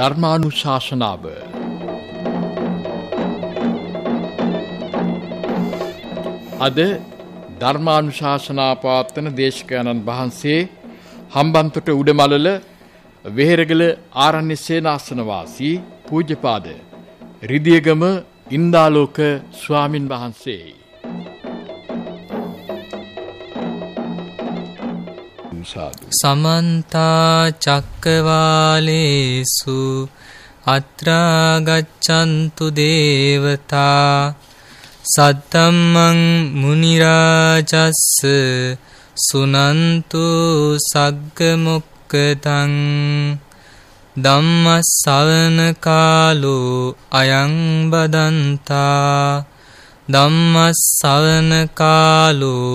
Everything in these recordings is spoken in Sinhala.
ධර්මානු ශාසනාව අද ධර්මානු ශාසනාපාත්තන දේශකයණන් වහන්සේ හම්බන්තොට උඩමලල වෙහෙරගල ආරණ්‍ය සේනාසනවාසී පූජපාද රිදියගම ඉන්දාලෝක ස්වාමින් වහන්සේයි. සාදු සමන්ත චක්කවාලේසු අත්‍රා ගච්ඡන්තු දේවතා සත්තම්මං මුනි රාජස්ස සුනන්තු සග්ග මොක්කතං ධම්ම ශ්‍රවණ කාලෝ අයං බදන්තා ධම්ම ශ්‍රවණ කාලෝ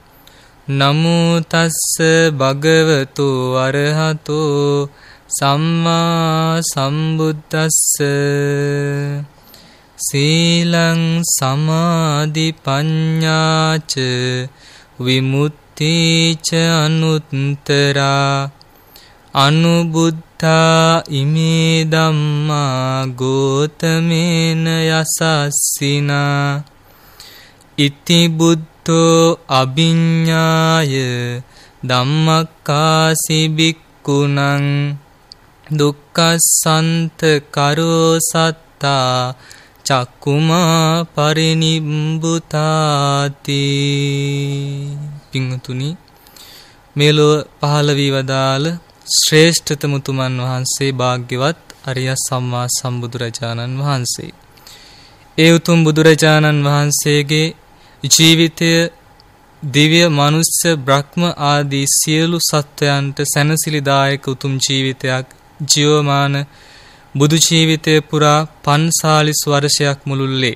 නමුතස්ස භගවතු අරහතෝ සම්මා සම්බුද්දස්ස සීලං සමාධි පඤ්ඤාච විමුක්තිච අනුත්තරා අනුබුද්ධා ඉමේ ධම්මා ගෝතමේන යසස්සිනා ඉති බුද්ධ තෝ අභිඤ්ඤාය ධම්මක්කාසි බික්කුණං දුක්ඛසන්ත කරෝ සත්තා චක්කුමා පරිනිම්බුතාති පිංතුනි මෙලොව පහළ වී වදාළ ශ්‍රේෂ්ඨතම තුමන් වහන්සේ භාග්‍යවත් අරිය සම්මා සම්බුදුරජාණන් වහන්සේ ඒ උතුම් බුදුරජාණන් වහන්සේගේ ජීවිතය දිව්‍ය මනුෂ්‍ය බ්‍රහ්ම ආදී සියලු සත්වයන්ට සැනසිලිදායක උතුම් ජීවිතයක් ජීවමාන බුදු ජීවිතය පුරා 540 වර්ෂයක් මුළුල්ලේ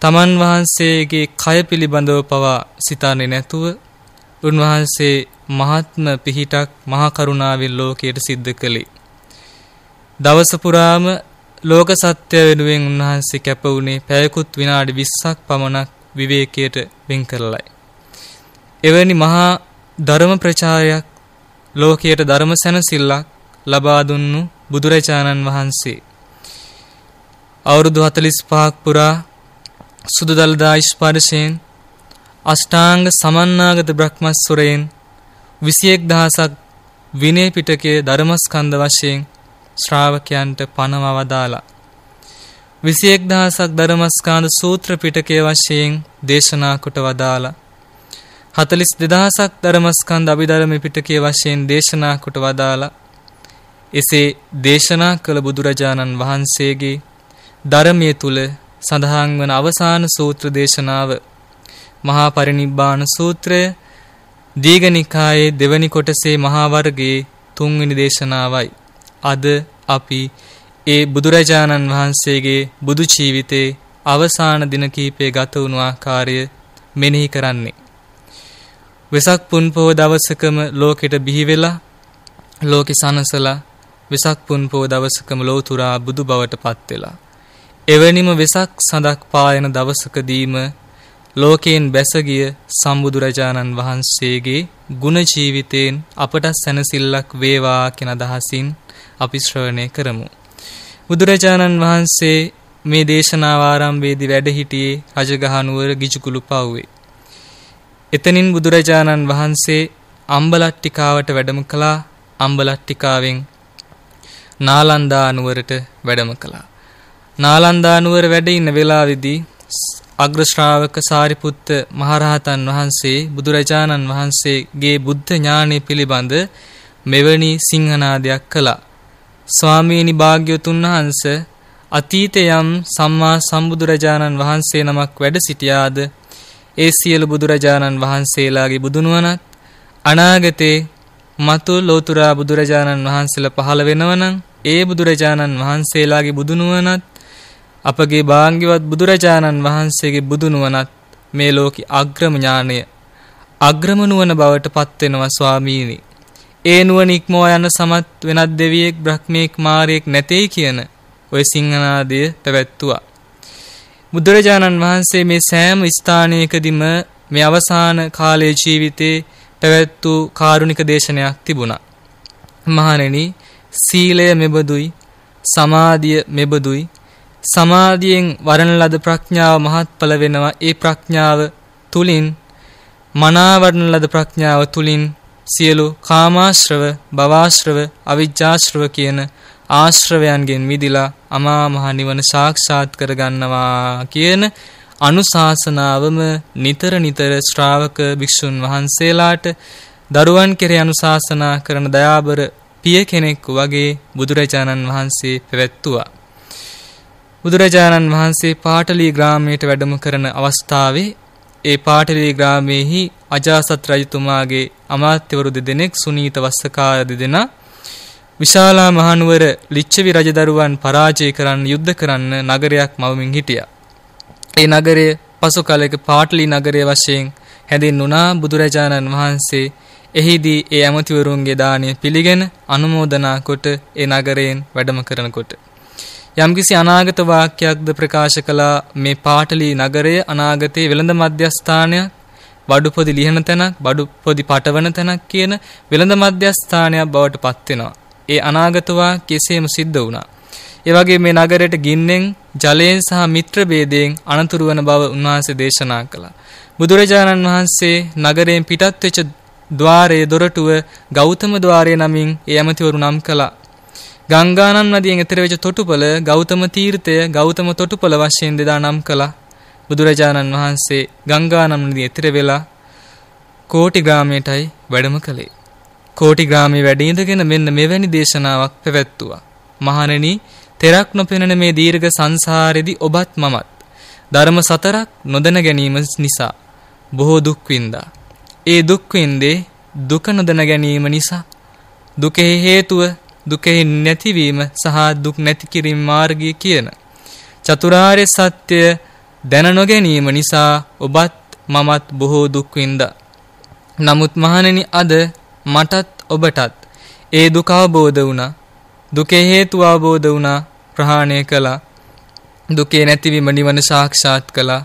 තමන් වහන්සේගේ කය පිළිබඳව පවා සිතන්නේ නැතුව උන්වහන්සේ මහත්ම පිහිටක් මහා කරුණාවෙන් ලෝකයට සිද්ධ කළේ දවස පුරාම ලෝක සත්‍ය වෙනුවෙන් උන්වහන්සේ කැප වුණේ පැයකුත් විනාඩි 20ක් පමණක් විවේකයට වෙන් කරලයි. එවැනි මහා ධර්ම ප්‍රචාරයක් ලෝකයට ධර්ම සැනසිල්ලක් ලබා දුන්නු බුදුරජාණන් වහන්සේ අවුරුදු 45ක් පුරා සුදුදල්දා ස්පර්ශයෙන් අෂ්ටාංග සමන්නාගත බ්‍රහ්මස්වරයෙන් 21000ක් විනය පිටකයේ ධර්මස්කන්ධ වශයෙන් ශ්‍රාවකයන්ට පනවවදාලා විසියෙක් දහසක් ධර්මස්කාන්ධ සූත්‍ර පිටකය වශයෙන් දේශනා කොට වදාලා. හතලිස් දෙදහසක් ධර්මස්කන්ධ අභිධර්ම පිටකය වශයෙන් දේශනා කොට වදාලා. එසේ දේශනා කළ බුදුරජාණන් වහන්සේගේ ධර්මය තුල සඳහන් වන අවසාන සූත්‍ර දේශනාව මහා පරිනිබ්බාන සූත්‍රය දීඝනිකායේ දෙවනි කොටසේ මහා වර්ගයේ තුන්වෙනි දේශනාවයි. අද අපි ඒ බුදුරජාණන් වහන්සේගේ බුදු ජීවිතේ අවසාන දින කීපය ගත වුණු ආකාරය මෙනෙහි කරන්නේ. වෙසක් පුන් පොහොව දවසකම ලෝකෙට බිහි වෙලා ලෝකෙ සනසලා වෙසක් පුන් පොහොව දවසකම ලෝතුරා බුදු බවට පත් වෙලා. එවැනිම වෙසක් සඳක් පායන දවසකදීම ලෝකයෙන් බැසගිය සම්බුදුරජාණන් වහන්සේගේ ගුණ ජීවිතයෙන් අපට සැනසෙල්ලක් වේවා කියන අදහසින් අපි ශ්‍රවණය කරමු. බුදුරජාණන් වහන්සේ මේ දේශනාව ආරම්භයේදී වැඩ සිටියේ රජගහ නුවර ගිජුකුළු පව්වේ. එතනින් බුදුරජාණන් වහන්සේ අම්බලට්ටිකාවට වැඩම කළා අම්බලට්ටිකාවෙන් නාලන්දා නුවරට වැඩම කළා. නාලන්දා නුවර වැඩ ඉන්න වෙලාවේදී අග්‍ර ශ්‍රාවක සාරිපුත්ත මහරහතන් වහන්සේ බුදුරජාණන් වහන්සේගේ බුද්ධ ඥානය පිළිබඳ මෙවැනි සිංහනාදයක් කළා. ස්වාමීනි භාග්‍යවතුන් වහන්ස අතීත යම් සම්මා සම්බුදුරජාණන් වහන්සේ නමක් වැඩ සිටියාද ඒ සියලු බුදුරජාණන් වහන්සේලාගේ බුදුනුවණත් අනාගතේ මතු ලෝතුරා බුදුරජාණන් වහන්සේලා පහළ වෙනවනම් ඒ බුදුරජාණන් වහන්සේලාගේ බුදුනුවණත් අපගේ භාග්‍යවත් බුදුරජාණන් වහන්සේගේ බුදුනුවණත් මේ ලෝකේ අග්‍රම ඥාණය අග්‍රම නුවණ බවට පත්වෙනවා ස්වාමීනි ඒ නුවණ ඉක්මවා යන සමත් වෙනත් දෙවියෙක් බ්‍රහ්මීක් මාරයෙක් නැtei කියන ওই සිංහනාදය පැවැත්තුවා. බුදුරජාණන් වහන්සේ මේ සෑම ස්ථානයකදීම මේ අවසාන කාලයේ ජීවිතේ පැවැත් වූ කාරුණික දේශනයක් තිබුණා. මහණෙනි සීලය මෙබඳුයි සමාධිය මෙබඳුයි සමාධියෙන් වරණ ලද ප්‍රඥාව මහත්ඵල වෙනවා. ඒ ප්‍රඥාව තුලින් මනාවරණ ලද ප්‍රඥාව තුලින් සියලු කාමාශ්‍රව භවාශ්‍රව අවිජ්ජාශ්‍රව කියන ආශ්‍රවයන්ගෙන් මිදිලා අමා මහ නිවන සාක්ෂාත් කරගන්නවා කියන අනුශාසනාවම නිතර නිතර ශ්‍රාවක භික්ෂුන් වහන්සේලාට දරුවන් කෙරේ අනුශාසනා කරන දයාබර පිය කෙනෙක් වගේ බුදුරජාණන් වහන්සේ පැවැත්තුවා. බුදුරජාණන් වහන්සේ පාටලී ග්‍රාමයට වැඩම කරන අවස්ථාවේ ඒ පාටලී ග්‍රාමයේහි අජාසත් රජතුමාගේ අමාත්‍යවරු දෙදෙනෙක් සුනීත වස්සකාර දෙදෙනා විශාලා මහනුවර ලිච්ඡවි රජදරුවන් පරාජය කරන්න යුද්ධ කරන්න නගරයක් මවමින් හිටියා. ඒ නගරය පසු කලෙක පාටලි නගරය වශයෙන් හැඳින්වුණා බුදුරජාණන් වහන්සේ එහිදී ඒ ඇමතිවරුන්ගේ දානය පිළිගෙන අනුමෝදනා කොට ඒ නගරයෙන් වැඩම කරනකොට යම්කිසි අනාගත වාක්‍යයක්ද ප්‍රකාශ කළා මේ පාටලි නගරය අනාගතයේ වෙළඳ මධ්‍යස්ථානයක් බඩු පොදි ලිහන තැනක්, බඩු පොදි පටවන තැනක් කියන වෙළඳ මධ්‍යස්ථානයක් බවට පත් වෙනවා. ඒ අනාගතවා කෙසේම සිද්ධ වුණා. ඒ වගේ මේ නගරයට ගින්නෙන්, ජලයෙන් සහ මිත්‍ර ભેදයෙන් අනතුරු වන බව උන්වහන්සේ දේශනා කළා. බුදුරජාණන් වහන්සේ නගරයෙන් පිටත් වෙච්ච ద్వාරයේ දොරටුව ගෞතම ద్వාරය නමින් ඒ ඇමතිවරු නම් කළා. ගංගානන් නදියෙන් එතර වෙච්ච තොටුපළ ගෞතම තීර්ථය ගෞතම තොටුපළ වශයෙන් දෙදා නම් කළා. බුදුරජාණන් වහන්සේ ගංගානම් නදී එතර වෙලා කෝටි ග්‍රාමයටයි වැඩම කළේ. කෝටි ග්‍රාමයේ වැඩ ඉඳගෙන මෙන්න මෙවැනි දේශනාවක් පැවැත්තුවා. මහණෙනි, තෙරක් නොපෙනෙන මේ දීර්ඝ සංසාරෙදි ඔබත් මමත් ධර්ම සතරක් නොදැන ගැනීම නිසා බොහෝ දුක් වින්දා. ඒ දුක් වින්දේ දුක නොදැන ගැනීම නිසා දුකෙහි හේතුව දුකෙහි නැතිවීම සහ දුක් නැති කිරීම මාර්ගය කියන චතුරාර්ය සත්‍ය දැන නොගැනීම නිසා ඔබත් මමත් බොහෝ දුක් විඳා. නමුත් මහණෙනි අද මටත් ඔබටත් ඒ දුක අවබෝධ වුණා. දුකේ හේතු අවබෝධ වුණා, ප්‍රහාණය කළා. දුකේ නැතිවීම නිවන සාක්ෂාත් කළා.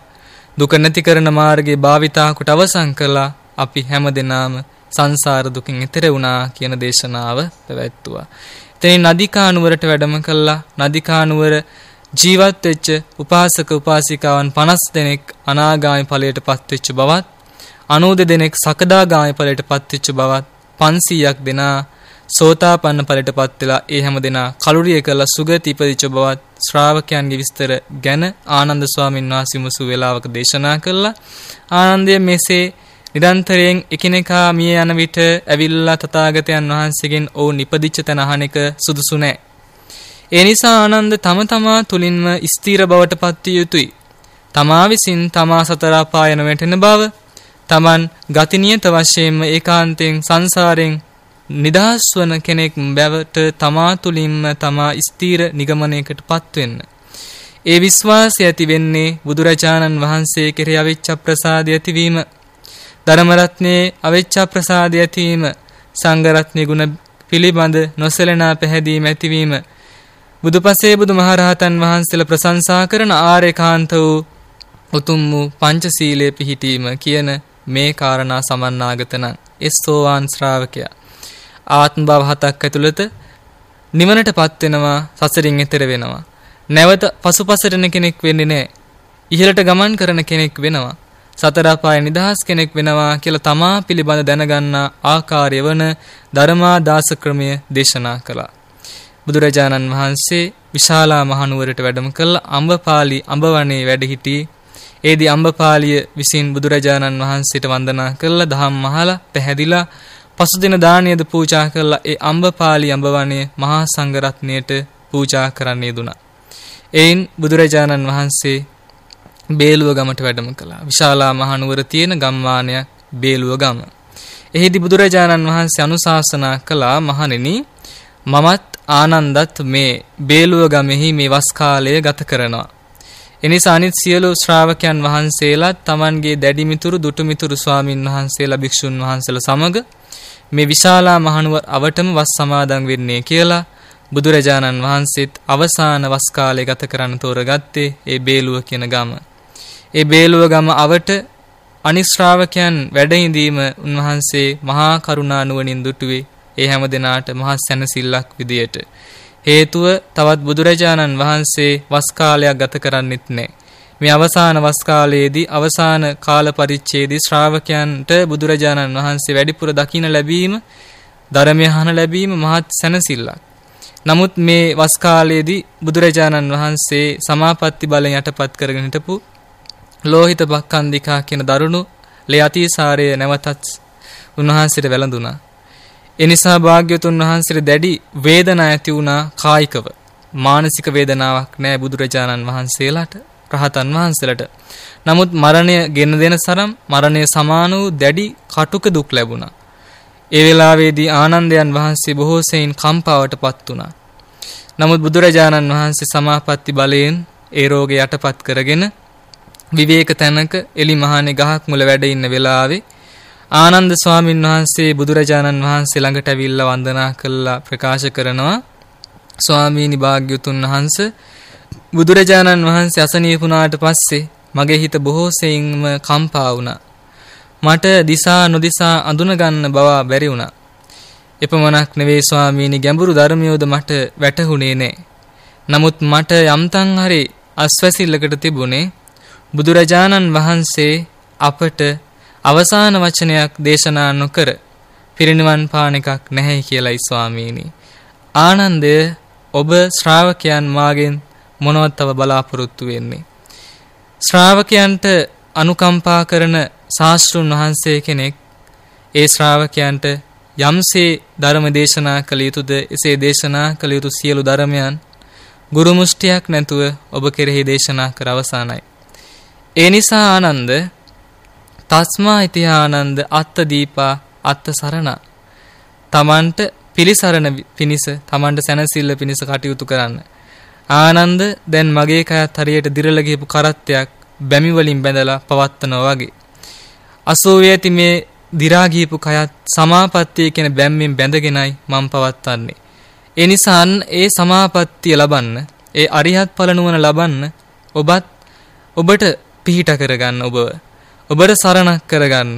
දුක නැති කරන මාර්ගේ භාවිතා කොට අවසන් කළා. අපි හැමදෙනාම සංසාර දුකින් එතෙර වුණා කියන දේශනාව පැවැත්තුවා. එතනින් නදිකානුවරට වැඩම කළා. නදිකානුවර ජීවත් වෙච්ච උපාසක උපාසිකාවන් 50 දෙනෙක් අනාගාමී ඵලයට පත්වෙච්ච බවත් 92 දෙනෙක් සකදාගාමී ඵලයට පත්වෙච්ච බවත් 500ක් දෙනා සෝතාපන්න ඵලයට පත් වෙලා ඒ හැම දෙනා කලුරිය කරලා සුගති ඉපදිච්ච බවත් ශ්‍රාවකයන්ගේ විස්තර ගැන ආනන්ද ස්වාමීන් වහන්සේ මුසු වේලාවක දේශනා කළා ආනන්දය මෙසේ නිරන්තරයෙන් එකිනෙකා මිය යන විට ඇවිල්ලා තථාගතයන් වහන්සේගෙන් ඔවුන් ඉපදිච්ච තැන අහන එක සුදුසු නැහැ ඒ නිසා ආනන්ද තම තමා තුලින්ම ස්ථීර බවට පත්විය යුතුයි. තමා විසින් තමා සතර පායන වැටෙන බව, Taman ගති නියත වශයෙන්ම ඒකාන්තයෙන් සංසාරයෙන් නිදහස් වන කෙනෙක් බැවට තමා තුලින්ම තමා ස්ථීර නිගමනයකටපත් වෙන්න. ඒ විශ්වාසය ඇති වෙන්නේ බුදුරජාණන් වහන්සේ කෙරෙහි අවිච්ඡ ප්‍රසාදය ඇතිවීම ධර්ම රත්නයේ අවිච්ඡ ප්‍රසාදය ඇතිවීම සංඝ රත්නයේ ගුණ පිළිබඳ නොසැලෙනා පැහැදීම ඇතිවීම බුදුපසේ බුදුමහරහතන් වහන්සේලා ප්‍රශංසා කරන ආරේකාන්ත වූ උතුම් වූ පංචශීලයේ පිහිටීම කියන මේ කාරණා සමන්නාගතනම් එස්සෝවාන් ශ්‍රාවකයා ආත්ම භව හතක් ඇතුළත නිවනටපත් වෙනවා සසරින් එතර වෙනවා නැවත පසුපසරන කෙනෙක් වෙන්නේ නැහැ ඉහළට ගමන් කරන කෙනෙක් වෙනවා සතර අපාය නිදහස් කෙනෙක් වෙනවා කියලා තමා පිළිබඳ දැනගන්නා ආකාරය වන ධර්මාදාස ක්‍රමය දේශනා කළා බුදුරජාණන් වහන්සේ විශාලා මහනුවරට වැඩම කළ අම්බපාලි අඹවණේ වැඩ සිටී. ඒදී අම්බපාලිය විසින් බුදුරජාණන් වහන්සේට වන්දනා කරලා දහම් මහලා පැහැදිලා පසු දින දානයද පූජා කරලා ඒ අම්බපාලි අඹවණේ මහා සංඝරත්නයට පූජා කරන්නේ දුනා. එයින් බුදුරජාණන් වහන්සේ බේලුව ගමට වැඩම කළා. විශාලා මහනුවර තියෙන ගම්මානයක් බේලුව ගම. එහිදී බුදුරජාණන් වහන්සේ අනුශාසනා කළා මහණෙනි මමත් ආනන්දත් මේ බේලුව ගමෙහි මේ වස් කාලය ගත කරනවා. එනිසා අනිත් සියලු ශ්‍රාවකයන් වහන්සේලා තමන්ගේ දැඩි මිතුරු දුටු මිතුරු ස්වාමින් වහන්සේලා භික්ෂුන් වහන්සේලා සමග මේ විශාලා මහනුවර අවටම වස් සමාදන් වෙන්නේ කියලා බුදුරජාණන් වහන්සේත් අවසාන වස් කාලය ගත කරන්න තෝරගත්තේ ඒ බේලුව කියන ගම. ඒ බේලුව ගම අවට අනිශ්‍රාවකයන් වැඩහිඳීම උන්වහන්සේ මහා කරුණානුවනින් දුටුවේ ඒ හැම දෙනාට මහා සැනසෙල්ලක් විදියට. හේතුව තවත් බුදුරජාණන් වහන්සේ වස් කාලයක් ගත කරන්නෙත් නැහැ. මේ අවසාන වස් කාලයේදී අවසාන කාල පරිච්ඡේදයේ ශ්‍රාවකයන්ට බුදුරජාණන් වහන්සේ වැඩිපුර දකින්න ලැබීම ධර්මය අහන ලැබීම මහත් සැනසෙල්ලක්. නමුත් මේ වස් කාලයේදී බුදුරජාණන් වහන්සේ සමාපatti බලය යටපත් කරගෙන හිටපු ලෝහිත බක්කන්දිකා කියන දරුණු ලේ අතිසාරය නැවතත් උන්වහන්සේට වැළඳුණා. එනිසා භාග්‍යතුන් වහන්සේට දැඩි වේදනා ඇති වුණා කායිකව. මානසික වේදනාවක් නෑ බුදුරජාණන් වහන්සේලාට රහතන් වහන්සේලාට. නමුත් මරණය ගෙන දෙන සරම් මරණය සමාන වූ දැඩි කටුක දුක් ලැබුණා. ඒ වෙලාවේදී ආනන්දයන් වහන්සේ බොහෝ සෙයින් කම්පාවටපත් වුණා. නමුත් බුදුරජාණන් වහන්සේ සමාපatti බලයෙන් ඒ රෝගය යටපත් කරගෙන විවේක තැනක එලි මහානේ ගහක් මුල වැඩ ඉන්න වෙලාවේ ආනන්ද ස්වාමින් වහන්සේ බුදුරජාණන් වහන්සේ ළඟට ඇවිල්ලා වන්දනා කළා ප්‍රකාශ කරනවා ස්වාමීනි භාග්‍යතුන් වහන්ස බුදුරජාණන් වහන්සේ අසනීපුණාට පස්සේ මගේ හිත බොහෝසෙයින්ම කම්පා වුණා. මට දිසා නොදිසා අඳුනගන්න බව බැරි වුණා. එපමණක් නෙවෙයි ස්වාමීනි ගැඹුරු ධර්මියෝද මට වැටහුණේ නෑ. නමුත් මට යම්තන් හරි අස්වැසිල්ලකට තිබුණේ බුදුරජාණන් වහන්සේ අපට අවසාන වචනයක් දේශනා නොකර පිරිනිවන් පාන එකක් නැහැයි කියලයි ස්වාමීනි. ආනන්දය ඔබ ශ්‍රාවකයන් මාගෙන් මොනවත් තව බලාපොරොත්තු වෙන්නේ. ශ්‍රාවකයන්ට අනුකම්පා කරන ශාස්තෘන් වහන්සේ කෙනෙක් ඒ ශ්‍රාවකයන්ට යම්සේ ධර්ම දේශනා කළ යුතුද එසේ දේශනා කළ යුතු සියලු ධර්මයන් ගුරු මුෂ්ටියක් නැතුව ඔබ කෙරෙහි දේශනා කර අවසానයි. ඒ නිසා ආනන්ද තස්මා ඉතිහානන්ද අත්ත දීපා අත්ත සරණ තමන්ට පිළිසරණ පිණිස තමන්ට සැනසෙල්ල පිණිස කටයුතු කරන්න ආනන්ද දැන් මගේ කයත් හරියට දිරල ගියපු කරත්තයක් බැමි වලින් බැඳලා පවත්නවා වගේ අසෝවේති මේ දිරා ගියපු කයත් සමාපත්තිය කියන බැම්මෙන් බැඳගෙනයි මම පවත්න්නේ ඒ නිසා ඒ සමාපත්තිය ලබන්න ඒ අරිහත් ඵල ලබන්න ඔබත් ඔබට පිහිට කරගන්න ඔබව ඔබට සරණක් කරගන්න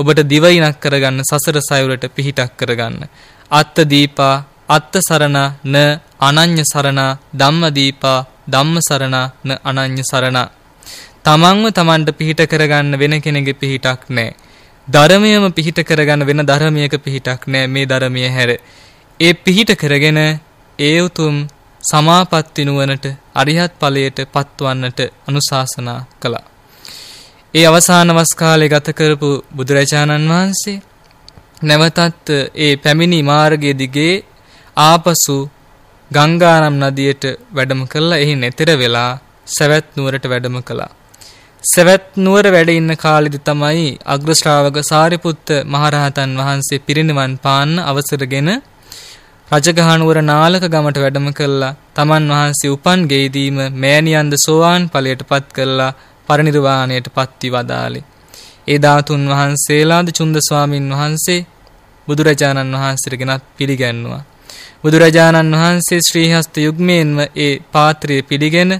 ඔබට දිවයිනක් කරගන්න සසර සයුරට පිහිටක් කරගන්න අත්ත දීපා අත්ත සරණ න අනඤ්‍ය සරණ ධම්ම දීපා ධම්ම සරණ න අනඤ්‍ය සරණ තමන්ව තමන්ට පිහිට කරගන්න වෙන කෙනෙකුගේ පිහිටක් නැහැ ධර්මයම පිහිට කරගන්න වෙන ධර්මයක පිහිටක් නැහැ මේ ධර්මයේ හැර ඒ පිහිට කරගෙන ඒ උතුම් සමාපත්ති නුවණට අරිහත් ඵලයට පත්වන්නට අනුශාසනා කළා ඒ අවසාන වස් කාලේ ගත කරපු බුදුරජාණන් වහන්සේ නැවතත් ඒ පැමිණි මාර්ගයේ දිගේ ආපසු ගංගානම් නදියට වැඩම කළා එහි නැතර වෙලා සවැත් නුවරට වැඩම කළා. සවැත් නුවර වැඩ ඉන්න කාලෙදි තමයි අග්‍ර ශ්‍රාවක සාරිපුත්ත මහරහතන් වහන්සේ පිරිනිවන් පාන්න අවසරගෙන රජගහනුවර නාලක ගමට වැඩම කළා. තමන් වහන්සේ උපන් ගෙයිදීම මෑණියන්ද සෝවාන් ඵලයට පත් කළා. පරිනිර්වාණයට පත්ති වදාලේ. ඒ ධාතුන් වහන්සේලාද චුන්ද ස්වාමින් වහන්සේ බුදුරජාණන් වහන්සේගෙනත් පිළිගැන්නුවා. බුදුරජාණන් වහන්සේ ශ්‍රීහස්ත යුග්මයෙන්ම ඒ පාත්‍රය පිළිගෙන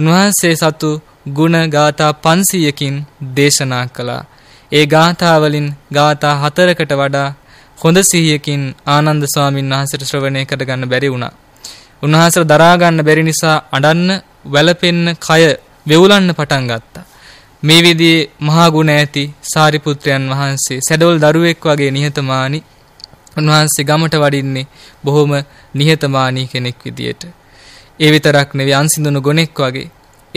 උන්වහන්සේ සතු ගුණ ගාථා 500කින් දේශනා කළා. ඒ ගාථා වලින් ගාථා 4කට වඩා හොඳ සිහියකින් ආනන්ද ස්වාමීන් වහන්සේට ශ්‍රවණය කරගන්න බැරි වුණා. උන්වහන්සේ දරා ගන්න බැරි නිසා අඬන්න, වැළපෙන්න කය වෙවුලන්න පටන් ගත්තා. මේ විදිහේ මහා ගුණ ඇති සාරිපුත්‍රයන් වහන්සේ සැඩවල් දරුවෙක් වගේ නිහතමානී උන්වහන්සේ ගමට වඩින්නේ බොහොම නිහතමානී කෙනෙක් විදියට. ඒ විතරක් නෙවෙයි අන්සිඳුණු ගොනෙක් වගේ.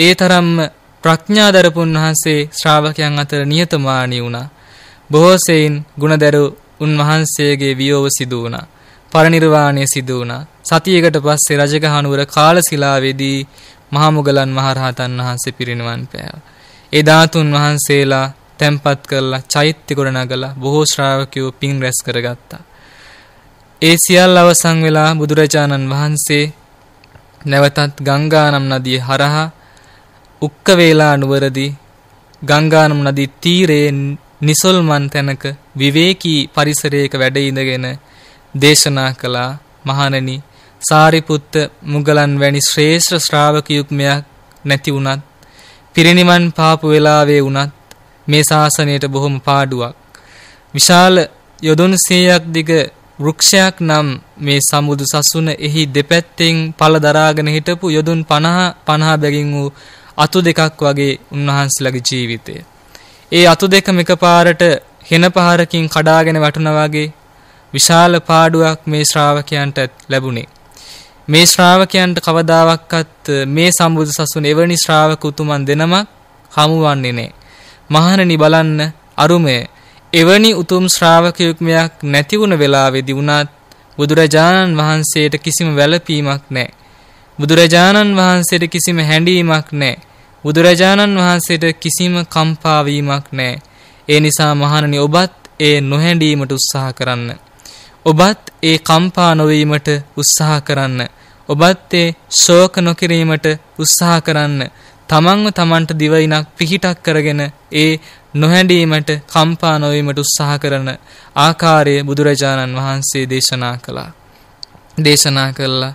ඒ තරම්ම ප්‍රඥාදරපු උන්වහන්සේ ශ්‍රාවකයන් අතර නියතමානී වුණා. බොහෝ සෙයින් ගුණදරු උන්වහන්සේගේ වියෝව සිදු වුණා. පරිණිරවාණය සිදු වුණා. සතියකට පස්සේ රජගහනුවර කාලසිලාවේදී මහා මුගලන් මහරහතන් වහන්සේ පිරිනිවන් පෑවා. ඒ ධාතුන් වහන්සේලා තැන්පත් කරලා චෛත්‍ය ගොඩනගලා බොහෝ ශ්‍රාවකයෝ පින් රැස් කරගත්තා. ඒ සියල්ල අවසන් වෙලා බුදුරජාණන් වහන්සේ නැවතත් ගංගානම් නදිය හරහා උක්ක වේලා නුවරදී ගංගානම් නදී තීරයේ නිසල්මන් තැනක විවේකී පරිසරයක වැඩ ඉඳගෙන දේශනා කළා මහණෙනි සාරිපුත්ත මුගලන් වැනි ශ්‍රේෂ්ඨ ශ්‍රාවකයෙක් මෙයක් නැති වුණත් පිරිනිවන් පාපු වෙලාවේ වුණත් මේ ශාසනයට බොහොම පාඩුවක් විශාල යොදුන් 100ක් දිග වෘක්ෂයක් නම් මේ සමුදු සසුන එහි දෙපැත්තෙන් පළ දරාගෙන හිටපු යොදුන් 50 50 බැගින් වූ අතු දෙකක් වගේ උන්වහන්සේලාගේ ජීවිතය. ඒ අතු දෙකම එකපාරට හෙන පහරකින් කඩාගෙන වටුණා වගේ විශාල පාඩුවක් මේ ශ්‍රාවකයන්ට ලැබුණේ. මේ ශ්‍රාවකයන්ට කවදාවක්වත් මේ සම්බුදු සසුන එවැනි ශ්‍රාවක උතුමන් දෙනමක් හමුවන්නේ නැහැ. මහණනි බලන්න අරුමය එවැනි උතුම් ශ්‍රාවක යුග්මයක් නැති වුණ වෙලාවේදී වුණත් බුදුරජාණන් වහන්සේට කිසිම වැළපීමක් නැහැ. බුදුරජාණන් වහන්සේට කිසිම හැඬීමක් නැහැ. බුදුරජාණන් වහන්සේට කිසිම කම්පා වීමක් නැහැ. ඒ නිසා මහණනි ඔබත් ඒ නොහැඬීමට උත්සාහ කරන්න. ඔබත් ඒ කම්පා නොවීමට උත්සාහ කරන්න. ඔබත් ඒ ශෝක නොකිරීමට උත්සාහ කරන්න. තමන්ව තමන්ට දිවයිනක් පිහිටක් කරගෙන ඒ නොහැඬීමට කම්පා නොවීමට උත්සාහ කරන ආකාරය බුදුරජාණන් වහන්සේ දේශනා කළා. දේශනා කළා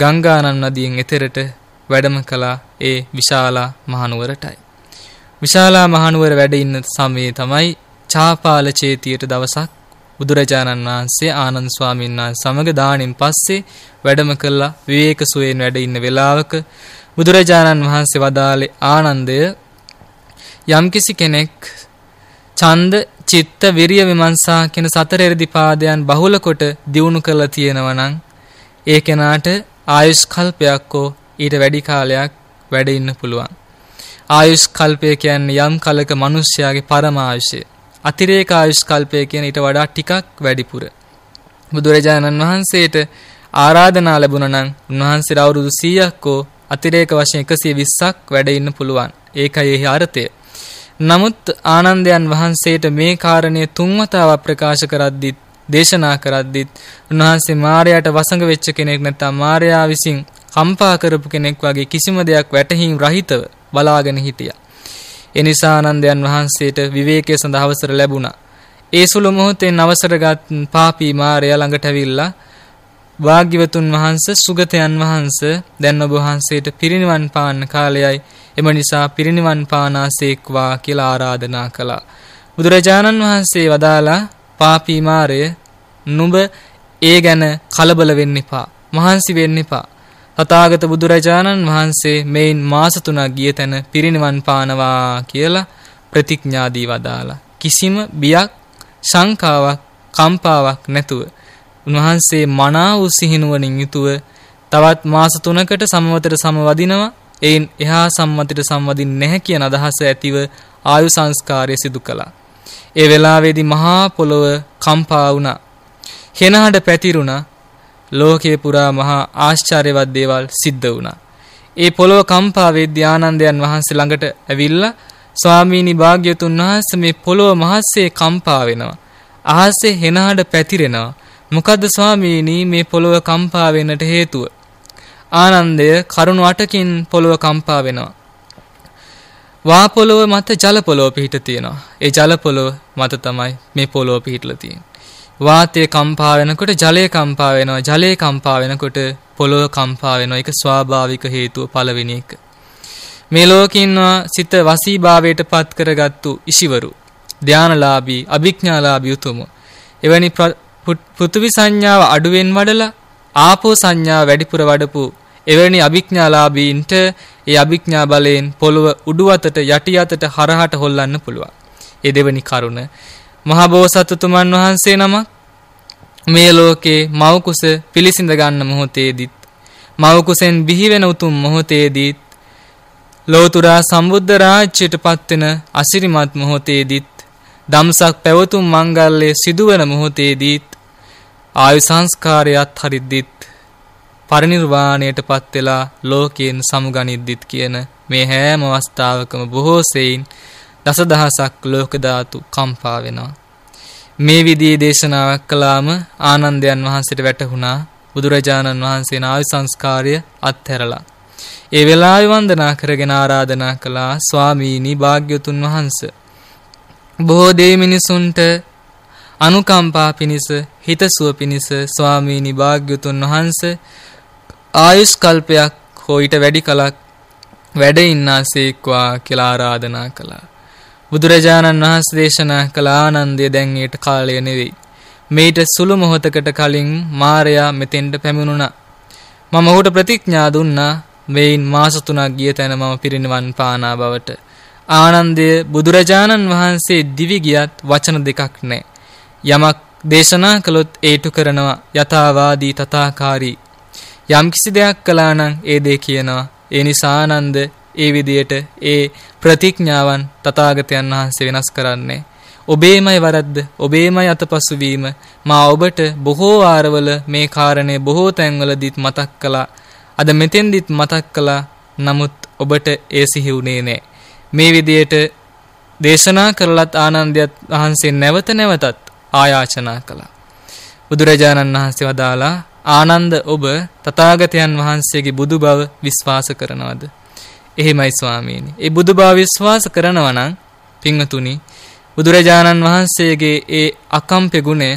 ගංගානම් නදියෙන් එතෙරට වැඩම කළා ඒ විශාලා මහනුවරටයි. විශාලා මහනුවර වැඩ ඉන්න සමයේ තමයි චාපාල චේතියට දවසක් බුදුරජාණන් වහන්සේ ආනන්ද ස්වාමීන් වහන්සේ සමග දාණයෙන් පස්සේ වැඩම කළා විවේක සුවයෙන් වැඩ ඉන්න වෙලාවක බුදුරජාණන් වහන්සේ වදාළේ ආනන්දය යම්කිසි කෙනෙක් ඡන්ද චිත්ත විරිය විමර්ශා කියන සතර එරිදිපාදයන් බහුල කොට දියුණු කරලා තියෙනවා නම් ඒ කෙනාට ආයුෂ් කල්පයක් හෝ ඊට වැඩි කාලයක් වැඩ ඉන්න පුළුවන් ආයුෂ් කල්පය කියන්නේ යම් කලක මිනිස්යාගේ පරමායුෂය අතිරේක ආයුෂ්කල්පය කියන ඊට වඩා ටිකක් වැඩිපුර. බුදුරජාණන් වහන්සේට ආරාධනා ලැබුණා නම් උන්වහන්සේට අවුරුදු 100ක් හෝ අතිරේක වශයෙන් 120ක් වැඩ ඉන්න පුළුවන්. ඒකයි එහි අර්ථය. නමුත් ආනන්දයන් වහන්සේට මේ කාරණය තුන් වතාවක් ප්‍රකාශ කරද්දිත් දේශනා කරද්දිත් උන්වහන්සේ මාරයාට වසඟ වෙච්ච කෙනෙක් නැත්නම් මාරයා විසින් කම්පා කරපු කෙනෙක් වගේ කිසිම දෙයක් වැටහින් රහිතව බලාගෙන හිටියා. එනිසා ආනන්දයන් වහන්සේට විවේකයේ සඳහා අවසර ලැබුණා. ඒ සුළු මොහොතෙන් අවසරගත් පාපී මාරය ළඟට ඇවිල්ලා වාග්්‍යවතුන් වහන්සේ සුගතයන් වහන්සේ දැන් ඔබ වහන්සේට පිරිනිවන් පාන්න කාලයයි. එම නිසා පිරිනිවන් පානාසේක්වා කියලා ආරාධනා කළා. බුදුරජාණන් වහන්සේ වදාලා පාපී මාරය නුඹ ඒ ගැන කලබල වෙන්න එපා. මහන්සි වෙන්න එපා. තථාගත බුදුරජාණන් වහන්සේ මේන් මාස 3ක් ගිය තැන පිරිනිවන් පානවා කියලා ප්‍රතිඥා දී වදාලා කිසිම බියක් සංකාවක් කම්පාවක් නැතුව උන්වහන්සේ මනා වූ සිහිනුවණින් යුතුව තවත් මාස 3කට සමවතට සමවදිනවා එයින් එහා සම්මතයට සම්වදින්නේ නැහැ කියන අදහස ඇතිව ආයු සංස්කාරය සිදු කළා. ඒ වෙලාවේදී මහා පොළොව කම්පා වුණා. හෙනහඬ පැතිරුණා. ලෝකේ පුරා මහා ආශ්චර්යවත් දේවල් සිද්ධ වුණා. ඒ පොළොව කම්පා වෙද්දී ආනන්දයන් වහන්සේ ළඟට ඇවිල්ලා ස්වාමීනි භාග්‍යතුන් වහන්සේ මේ පොළොව මහස්සේ කම්පා වෙනවා. අහසේ හෙනහඬ පැතිරෙනවා. මොකද්ද ස්වාමීනි මේ පොළොව කම්පා වෙන්නට හේතුව? ආනන්දය කරුණ අටකින් පොළොව කම්පා වෙනවා. වා පොළොව මත ජල පොළොව පිහිට තියෙනවා. ඒ ජල පොළොව මත තමයි මේ පොළොව පිහිටලා තියෙන්නේ. වාතය කම්පා වෙනකොට ජලය කම්පා වෙනවා. ජලය කම්පා වෙනකොට පොළොව කම්පා වෙනවා. ඒක ස්වාභාවික හේතුව පළවෙනි එක. මේ ලෝකින්වා සිත වසීභාවයට පත් කරගත්තු ඉෂිවරු ධානලාභී අභිඥාලාභී උතුම එවැනි පෘථිවි සංඥාව අඩුවෙන් වඩලා ආපෝ සංඥා වැඩිපුර වඩපු එවැනි අභිඥාලාභීන්ට ඒ අභිඥා බලයෙන් පොළව උඩු අතට යටි අතට හරහට හොල්ලන්න පුළුවන්. ඒ දෙවෙනි කරුණ. මහබෝසත්තුමන් වහන්සේ නමක් මේ ලෝකේ මවකුස පිළිසිඳ ගන්න මොහොතේදීත් මවකුසෙන් බිහිවෙන උතුම් මොහොතේදීත් ලෝතුරා සම්බුද්ධ රාජ්‍යයට පත්වෙන අසිරිමත් මොහොතේදීත් දම්සක් පැවතුම් මංගල්ලේ සිදුවන මොහොතේදීත් ආයු සංස්කාරයත් හරිද්දිත් පරිනිර්වාණයට පත්වෙලා ලෝකයෙන් සමුගනිද්දිත් කියන මේ හැම අවස්ථාවකම බොහෝ සෙයින් දසදහසක් ලෝක ධාතු කම්පා වෙනවා. මේ විදිහේ දේශනාවක් කළාම ආනන්දයන් වහන්සේට වැටහුණා බුදුරජාණන් වහන්සේ නාවි සංස්කාරය අත්හැරලා. ඒ වෙලාවේ වන්දනා කරගෙන ආරාධනා කළා ස්වාමීනි භාග්‍යතුන් වහන්ස. බොහෝ දේ මිනිසුන්ට අනුකම්පා පිණිස හිතසුව පිණිස ස්වාමීනි භාග්‍යතුන් වහන්ස ආයුෂ් කල්පයක් හෝ ඊට වැඩි කලක් වැඩ ඉන්නාසේක්වා කියලා ආරාධනා කළා. බුදුරජාණන් වහන්සේ දේශනා කළ ආනන්දය දැන් ඊට කාලය නෙවෙයි. මේට සුළු මොහොතකට කලින් මාරයා මෙතෙන්ට පැමිණුණා. මම ඔහුට ප්‍රතිඥා දුන්නා මෙයින් මාස 3ක් ගිය තැන මම පිරිනිවන් පානා බවට. ආනන්දය බුදුරජාණන් වහන්සේ දිවි ගියත් වචන දෙකක් නැහැ. යමක් දේශනා කළොත් ඒටු කරනවා යථාවාදී තථාකාරී. යම්කිසි දෙයක් කළා නම් ඒ දේ කියනවා. ඒ නිසා ආනන්ද ඒ විදියට ඒ ප්‍රතිඥාවන් තථාගතයන් වහන්සේ වෙනස් කරන්නේ ඔබේමයි වරද්ද ඔබේමයි අතපසුවීම මා ඔබට බොහෝ ආරවල මේ කාරණේ බොහෝ තැන්වලදීත් මතක් කළා අද මෙතෙන්දිත් මතක් කළා නමුත් ඔබට ඒ සිහි වුණේ නෑ මේ විදියට දේශනා කරලත් ආනන්දයත් වහන්සේ නැවත නැවතත් ආයාචනා කළා බුදුරජාණන් වහන්සේ වදාලා ආනන්ද ඔබ තථාගතයන් වහන්සේගේ බුදු බව විශ්වාස කරනවද එහෙමයි ස්වාමීනි. ඒ බුදුබව විශ්වාස කරනවා නම් පින්වතුනි බුදුරජාණන් වහන්සේගේ ඒ අකම්පේ ගුණය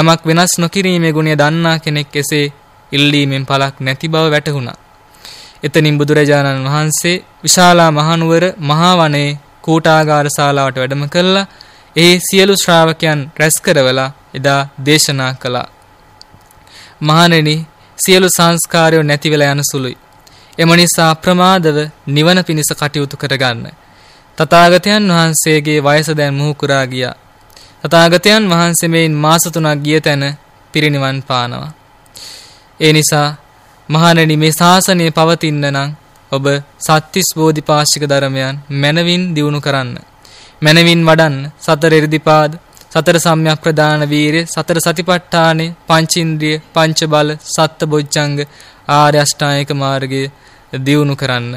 යමක් වෙනස් නොකිරීමේ ගුණය දන්නා කෙනෙක් එසේ ඉල්ලීමෙන් පළක් නැති බව වැටහුණා. එතනින් බුදුරජාණන් වහන්සේ විශාලා මහනුවර මහා වනයේ කූටාගාර ශාලාවට වැඩම කළා. ඒ සියලු ශ්‍රාවකයන් රැස් කරවලා එදා දේශනා කළා. මහණෙනි සියලු සංස්කාරයෝ නැති වෙලා යන සුළුයි. එම නිසා ප්‍රමාදව නිවන පිණිස කටයුතු කරගන්න. තථාගතයන් වහන්සේගේ වයස දැන් මුහු කුරා ගියා. තථාගතයන් වහන්සේ මේන් මාස 3ක් ගිය තැන පිරිනිවන් පානවා. ඒ නිසා මහණෙනි මේ ශාසනය පවතින්න නම් ඔබ සත්‍තිස් බෝධිපාශික ධර්මයන් මනවින් දියුණු කරන්න. මනවින් වඩන්න සතර ඍද්ධිපාද සතර සම්‍යක් ප්‍රදාන වීරය, සතර සතිපට්ඨානෙ, පංචින්ද්‍රිය, පංච බල, සත්ත බොජ්ජංග, ආර්ය අෂ්ටායක මාර්ගය දියුණු කරන්න.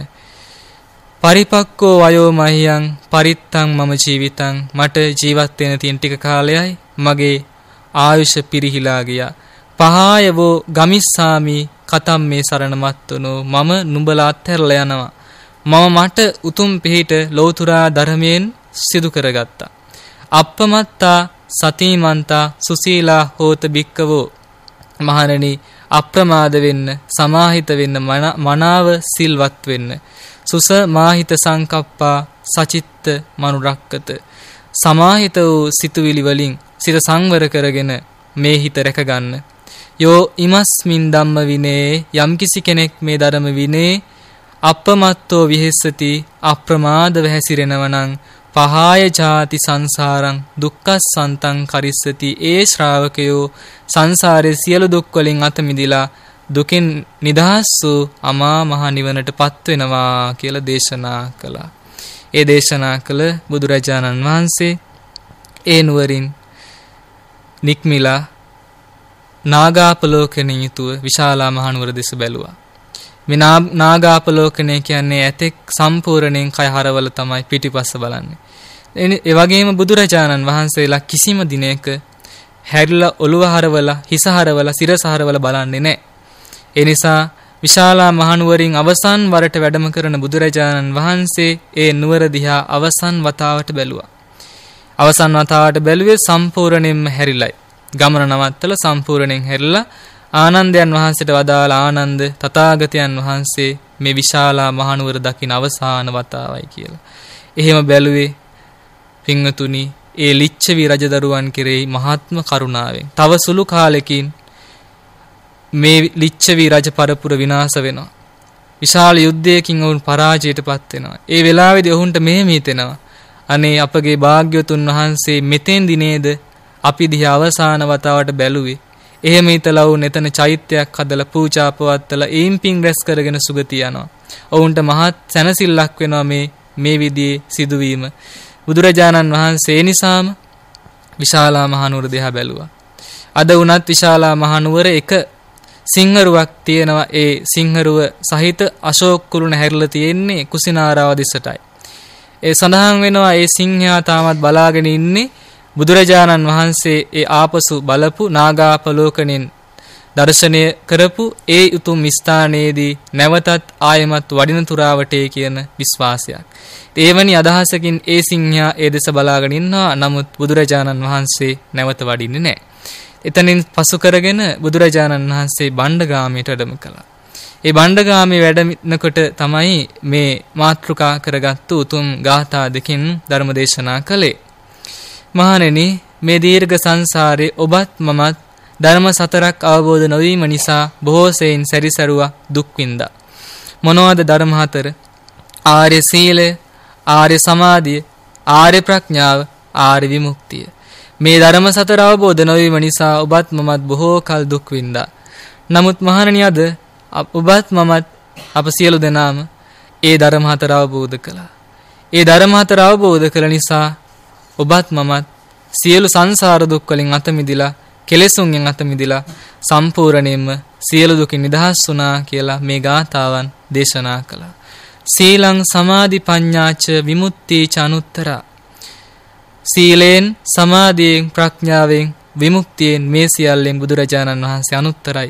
පරිපක්කෝ වයෝ මහියං පරිත්තං මම ජීවිතං මට ජීවත් වෙන තියෙන ටික කාලයයි මගේ ආයුෂ පිරිහිලා ගියා. පහායවෝ ගමිස්සාමි කතම් මේ සරණමත්තුනෝ මම නුඹලා අත්හැරලා යනවා. මම මට උතුම් පිහිට ලෞතුරා ධර්මයෙන් සිදු කරගත්තා. අප්‍රමත්තා සතිමන්තා සුසීලා හෝත භික්කවෝ මහණෙනි අප්‍රමාද වෙන්න සමාහිත වෙන්න මනාව සිල්වත් වෙන්න සුසමාහිත සංකප්පා සචිත්ත මනුරක්කත සමාහිත වූ සිතුවිලි වලින් සිත සංවර කරගෙන මේ හිත රැකගන්න යෝ ඉමස්මින් ධම්ම විනේ යම්කිසි කෙනෙක් මේ ධර්ම විනේ අපමත්තෝ විහෙස්සති අප්‍රමාදව හැසිරෙනවනම් පහාය ජාති සංසාරං දුක්ඛස්සන්තං කරිස්සති ඒ ශ්‍රාවකයෝ සංසාරේ සියලු දුක් වලින් අත මිදලා දුකෙන් නිදහස් වූ අමා මහ නිවනටපත් වෙනවා කියලා දේශනා කළා. ඒ දේශනා කළ බුදුරජාණන් වහන්සේ ඒ නුවරින් නික්මිලා නාගාපලෝකණියතුව විශාලා මහනුවර දෙස බැලුවා. මේ නාගාපලෝකණය කියන්නේ ඇතෙක් සම්පූර්ණයෙන් කය හරවල තමයි පිටිපස්ස බලන්නේ. ඒ වගේම බුදුරජාණන් වහන්සේලා කිසිම දිනයක හැරිලා ඔළුව හරවලා හිස හරවලා සිරස හරවලා බලන්නේ නැහැ. ඒ නිසා විශාලා මහනුවරින් අවසන් වරට වැඩම කරන බුදුරජාණන් වහන්සේ ඒ නුවර දිහා අවසන් වතාවට බැලුවා. අවසන් වතාවට බැලුවේ සම්පූර්ණයෙන්ම හැරිලයි. ගමන නවත්තලා සම්පූර්ණයෙන් හැරිලා ආනන්දයන් වහන්සේට වදාළ ආනන්ද තථාගතයන් වහන්සේ මේ විශාලා මහනුවර දකින අවසාන වතාවයි කියලා. එහෙම බැලුවේ පින්වතුනි ඒ ලිච්ඡවි රජදරුවන් කෙරෙහි මහාත්ම කරුණාවෙන් තව සුළු කාලෙකින් මේ ලිච්ඡවි රජ පරපුර විනාශ වෙනවා. විශාල යුද්ධයකින් ඔවුන් පරාජයටපත් වෙනවා. ඒ වෙලාවේදී ඔවුන්ට මෙහෙම හිතෙනවා. අනේ අපගේ භාග්‍යවතුන් වහන්සේ මෙතෙන් දිනේද අපි දිහා අවසාන වතාවට බැලුවේ. එහෙම හිතලා ඔවුන් එතන චෛත්‍යයක් හදලා පූජා පවත්වලා ඒන් පින් රැස් කරගෙන සුගතිය යනවා. ඔවුන්ට මහත් සැනසෙල්ලක් වෙනවා මේ මේ විදිහේ සිදුවීම. බුදුරජාණන් වහන්සේ නිසාම විශාලා මහනුවර දිහා බැලුවා. අද වුණත් විශාලා මහනුවර එක සිංහරුවක් තියෙනවා. ඒ සිංහරුව සහිත අශෝක කුරුණ හැරිලා තියෙන්නේ කුසිනාරාව දිසටයි. ඒ සඳහන් වෙනවා ඒ සිංහයා තාමත් බලාගෙන ඉන්නේ බුදුරජාණන් වහන්සේ ඒ ආපසු බලපු නාගාපලෝකණෙන් දර්ශනය කරපු ඒ උතුම් ස්ථානයේදී නැවතත් ආයමත් වඩින තුරාවටේ කියන විශ්වාසයක්. ඒවැනි අදහසකින් ඒ සිංහයා ඒ දෙස බලාගෙන ඉන්නවා. නමුත් බුදුරජාණන් වහන්සේ නැවත වඩින්නේ නැහැ. එතනින් පසු කරගෙන බුදුරජාණන් වහන්සේ බණ්ඩගාමයට වැඩම කළා. ඒ බණ්ඩගාමේ වැඩමනකොට තමයි මේ මාත්‍රිකා කරගත්තු උතුම් ගාථා දෙකෙන් ධර්ම දේශනා කළේ. මහණෙනි මේ දීර්ඝ සංසාරේ ඔබත් මමත් ධර්ම සතරක් අවබෝධ නොවීම නිසා බොහෝ සෙයින් සැරිසරුවා දුක් විඳා. මොනවාද ධර්ම හතර? ආර්ය සීලය, ආර්ය සමාධිය, ආර්ය ප්‍රඥාව, ආර්ය විමුක්තිය. මේ ධර්ම සතර අවබෝධ නොවීම නිසා ඔබත් මමත් බොහෝ කල් දුක් විඳා. නමුත් මහණනි අද ඔබත් මමත් අප සියලු දෙනාම ඒ ධර්ම හතර අවබෝධ කළා. ඒ ධර්ම හතර අවබෝධ කළ නිසා ඔබත් මමත් සියලු සංසාර දුක් වලින් අත මිදිලා කෙලෙසුන්ගෙන් අත මිදිලා සම්පූර්ණයෙන්ම සියලු දුකින් නිදහස් වුණා කියලා මේ ගාථාවන් දේශනා කළා. සීලං සමාධි පඤ්ඤාච විමුක්ති ච අනුත්තරා. සීලෙන් සමාධියෙන් ප්‍රඥාවෙන් විමුක්තියෙන් මේ සියල්ලෙන් බුදුරජාණන් වහන්සේ අනුත්තරයි.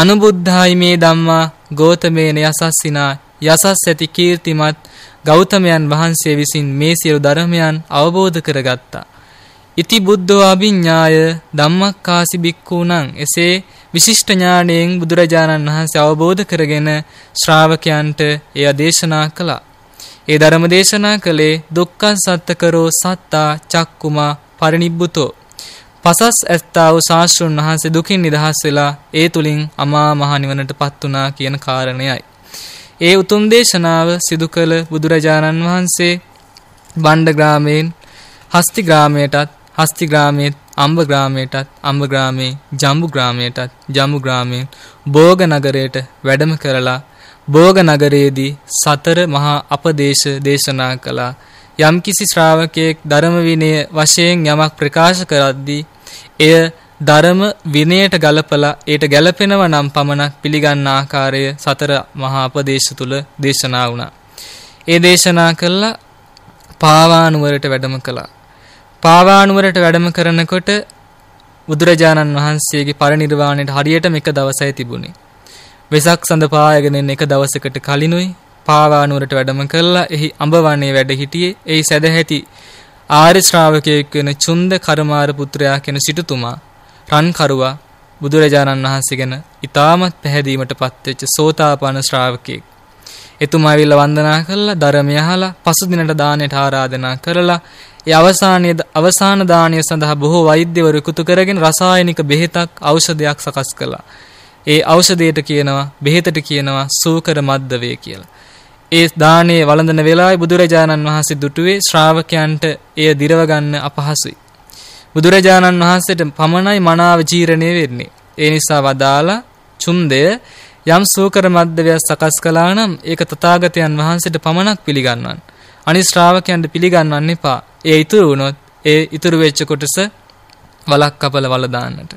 අනුබුද්ධායි මේ ධම්මා ගෝතමේන යසස්සිනා යසස් ඇති කීර්තිමත් ගෞතමයන් වහන්සේ විසින් මේ සියලු ධර්මයන් අවබෝධ කරගත්තා. ඉති බුද්ධෝ අභිඥාය ධම්මක්කාසි බික්ඛූණං එසේ විශිෂ්ට ඥාණයෙන් බුදුරජාණන් වහන්සේ අවබෝධ කරගෙන ශ්‍රාවකයන්ට එය දේශනා කළා. ඒ ධර්ම දේශනා කළේ දුක්ඛං සත්තකරෝ සත්තා චක්කුමා පරිනිබ්බුතෝ. පසස් ඇත්තා වූ ශාස්ත්‍රුන් වහන්සේ දුකින් නිදහස් වෙලා ඒ තුලින් අමා මහ නිවනටපත් වුණා කියන කාරණයයි. ඒ උතුම් දේශනාව සිදු කළ බුදුරජාණන් වහන්සේ බණ්ඩ ග්‍රාමයෙන් හස්ති ග්‍රාමයටත් හස්ති ග්‍රාමයේත් අම්බ ග්‍රාමයටත් අම්බ ග්‍රාමයේ ජම්බු ග්‍රාමයටත් ජම්බු ග්‍රාමයෙන් බෝග නගරයට වැඩම කරලා බෝග නගරයේදී සතර මහා අපදේශ දේශනා කළා යම්කිසි ශ්‍රාවකයෙක් ධර්ම විනය වශයෙන් යමක් ප්‍රකාශ කරද්දී එය ධර්ම විනයට ගලපලා ඒට ගැලපෙනව නම් පමණක් පිළිගන්න ආකාරය සතර මහා අපදේශ තුල දේශනා වුණා. ඒ දේශනා කළා පාවානුවරට වැඩම කළා. පාවානුවරට වැඩම කරනකොට බුදුරජාණන් වහන්සේගේ පරිනිර්වාණයට හරියටම එක දවසයි තිබුණේ. වෙසක් සඳ පායගෙන එක දවසකට කලිනුයි පාවානුවරට වැඩම කළා. එහි අඹවණේ වැඩ හිටියේ. එයි සදැහැති ආර්ය ශ්‍රාවකයෙක් වෙන චුන්ද කර්මාර පුත්‍රයා කෙන සිටුතුමා රන්කරුවා බුදුරජාණන් වහන්සේ ගැන ඊටමත් පැහැදීමට පත්වෙච්ච සෝතාපන්න ශ්‍රාවකෙක්. එතුමා ඇවිල්ලා වන්දනා කරලා ධර්මය අහලා පසු දිනට දාණයට ආරාධනා කරලා ඒ අවසානයේ අවසාන දාණය සඳහා බොහෝ වෛද්‍යවරු එකතු කරගෙන රසායනික බෙහෙතක් ඖෂධයක් සකස් කළා. ඒ ඖෂධයට කියනවා බෙහෙතට කියනවා සූකර මද්දවේ කියලා. ඒ දානයේ වළඳන වෙලාවේ බුදුරජාණන් වහන්සේ දුටුවේ ශ්‍රාවකයන්ට එය දිරව ගන්න අපහසුයි. බුදුරජාණන් වහන්සේට පමණයි මනාව ජීරණය වෙන්නේ. ඒ නිසා වදාලා චුන්දය යම් සූකර මද්දවයක් සකස් කළා නම් ඒක තථාගතයන් වහන්සේට පමණක් පිළිගන්වන්න. අනිත් ශ්‍රාවකයන්ට පිළිගන්වන්න එපා. ඒ ඉතුරු වුණොත් ඒ ඉතුරු වෙච්ච කොටස වලක් කපල වල දාන්නට.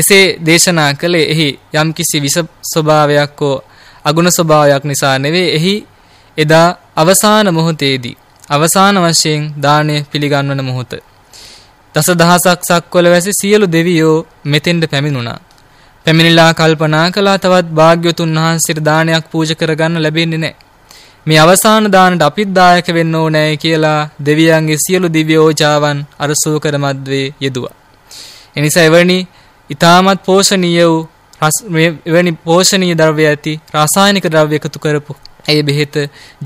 එසේ දේශනා කළේ එහි යම් කිසි විස ස්වභාවයක් හෝ අගුණ ස්වභාවයක් නිසා නෙවෙයි එහි එදා අවසාන මොහොතේදී අවසාන වශයෙන් දාණය පිළිගන්වන මොහොතේ දසදහසක් සක්වල වැසි සියලු දෙවියෝ මෙතෙන්ට පැමිණුණා. පැමිණිලා කල්පනා කළා තවත් භාග්‍යතුන් වහන්සේට දානයක් පූජා කරගන්න ලැබෙන්නේ නැහැ. මේ අවසාන දානට අපිත් දායක වෙන්න ඕනේ කියලා දෙවියන්ගේ සියලු දිව්‍යෝචාවන් අරසෝ කරමද්වේ යෙදුවා. එනිසා එවැනි ඊටමත් පෝෂණීය වූ එවැනි පෝෂණීය ද්‍රව්‍ය ඇති රසායනික ද්‍රව්‍ය එකතු කරපු ඇය බෙහෙත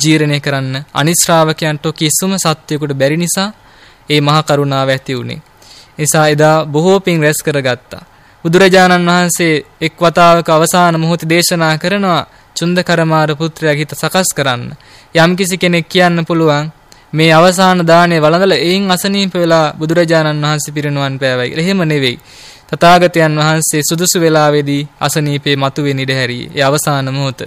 ජීර්ණය කරන්න අනිශ්‍රාවකයන්ට කිසිම සත්වයකට බැරි නිසා ඒ මහා කරුණාව ඇති වුණේ. එසා එදා බොහෝ පින් රැස් කරගත්තා. බුදුරජාණන් වහන්සේ එක් වතාවක අවසාන මොහොතේ දේශනා කරනවා චුන්දකරමාර පුත්‍රයාගේ හිත සකස් කරන්න. යම්කිසි කෙනෙක් කියන්න පුළුවන් මේ අවසාන දාණය වළඳලා එයින් අසනීප වෙලා බුදුරජාණන් වහන්සේ පිරිනුවන් පෑවයි කියලා. එහෙම නෙවෙයි. තථාගතයන් වහන්සේ සුදුසු වේලාවේදී අසනීපේ මතුවෙන ඉඩ හැරියේ. ඒ අවසාන මොහොත.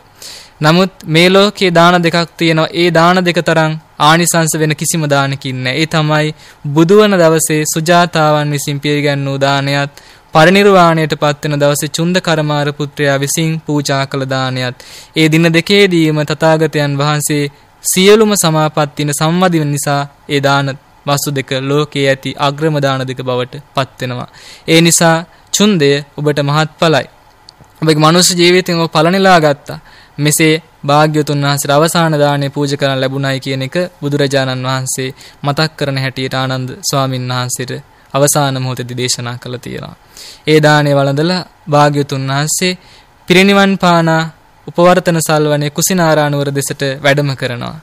නමුත් මේ ලෝකයේ දාන දෙකක් තියෙනවා. ඒ දාන දෙක තරම් ආනිසංස වෙන කිසිම දානකින් නැහැ. ඒ තමයි බුදුවන දවසේ සුජාතාවන් විසින් පිළිගන්නූ දානයත් පරිනිර්වාණයට පත්වන දවසේ චුන්ද කර්මාර පුත්‍රයා විසින් පූජා කළ දානයත්. ඒ දින දෙකේදීම තථාගතයන් වහන්සේ සියලුම සමාපත්තින සම්මදි නිසා ඒ දාන වස්තු දෙක ලෝකයේ ඇති අග්‍රම දාන දෙක බවට පත්වෙනවා. ඒ නිසා චුන්දය ඔබට මහත්ඵලයි. ඔබගේ මනුෂ්‍ය ජීවිතයෙන් ඔබ පලනිලා ගත්තා. මෙසේ භාග්‍යවතුන් වහන්සේට අවසාන දාණය පූජා කරන්න ලැබුණයි කියන එක බුදුරජාණන් වහන්සේ මතක් කරන හැටියට ආනන්ද ස්වාමීන් වහන්සේට අවසාන මොහොතේදී දේශනා කළා තියෙනවා. ඒ දාණය වළඳලා භාග්‍යවතුන් වහන්සේ පිරිනිවන් පානා උපවර්තන සල්වනේ කුසිනාරානුවර දෙසට වැඩම කරනවා.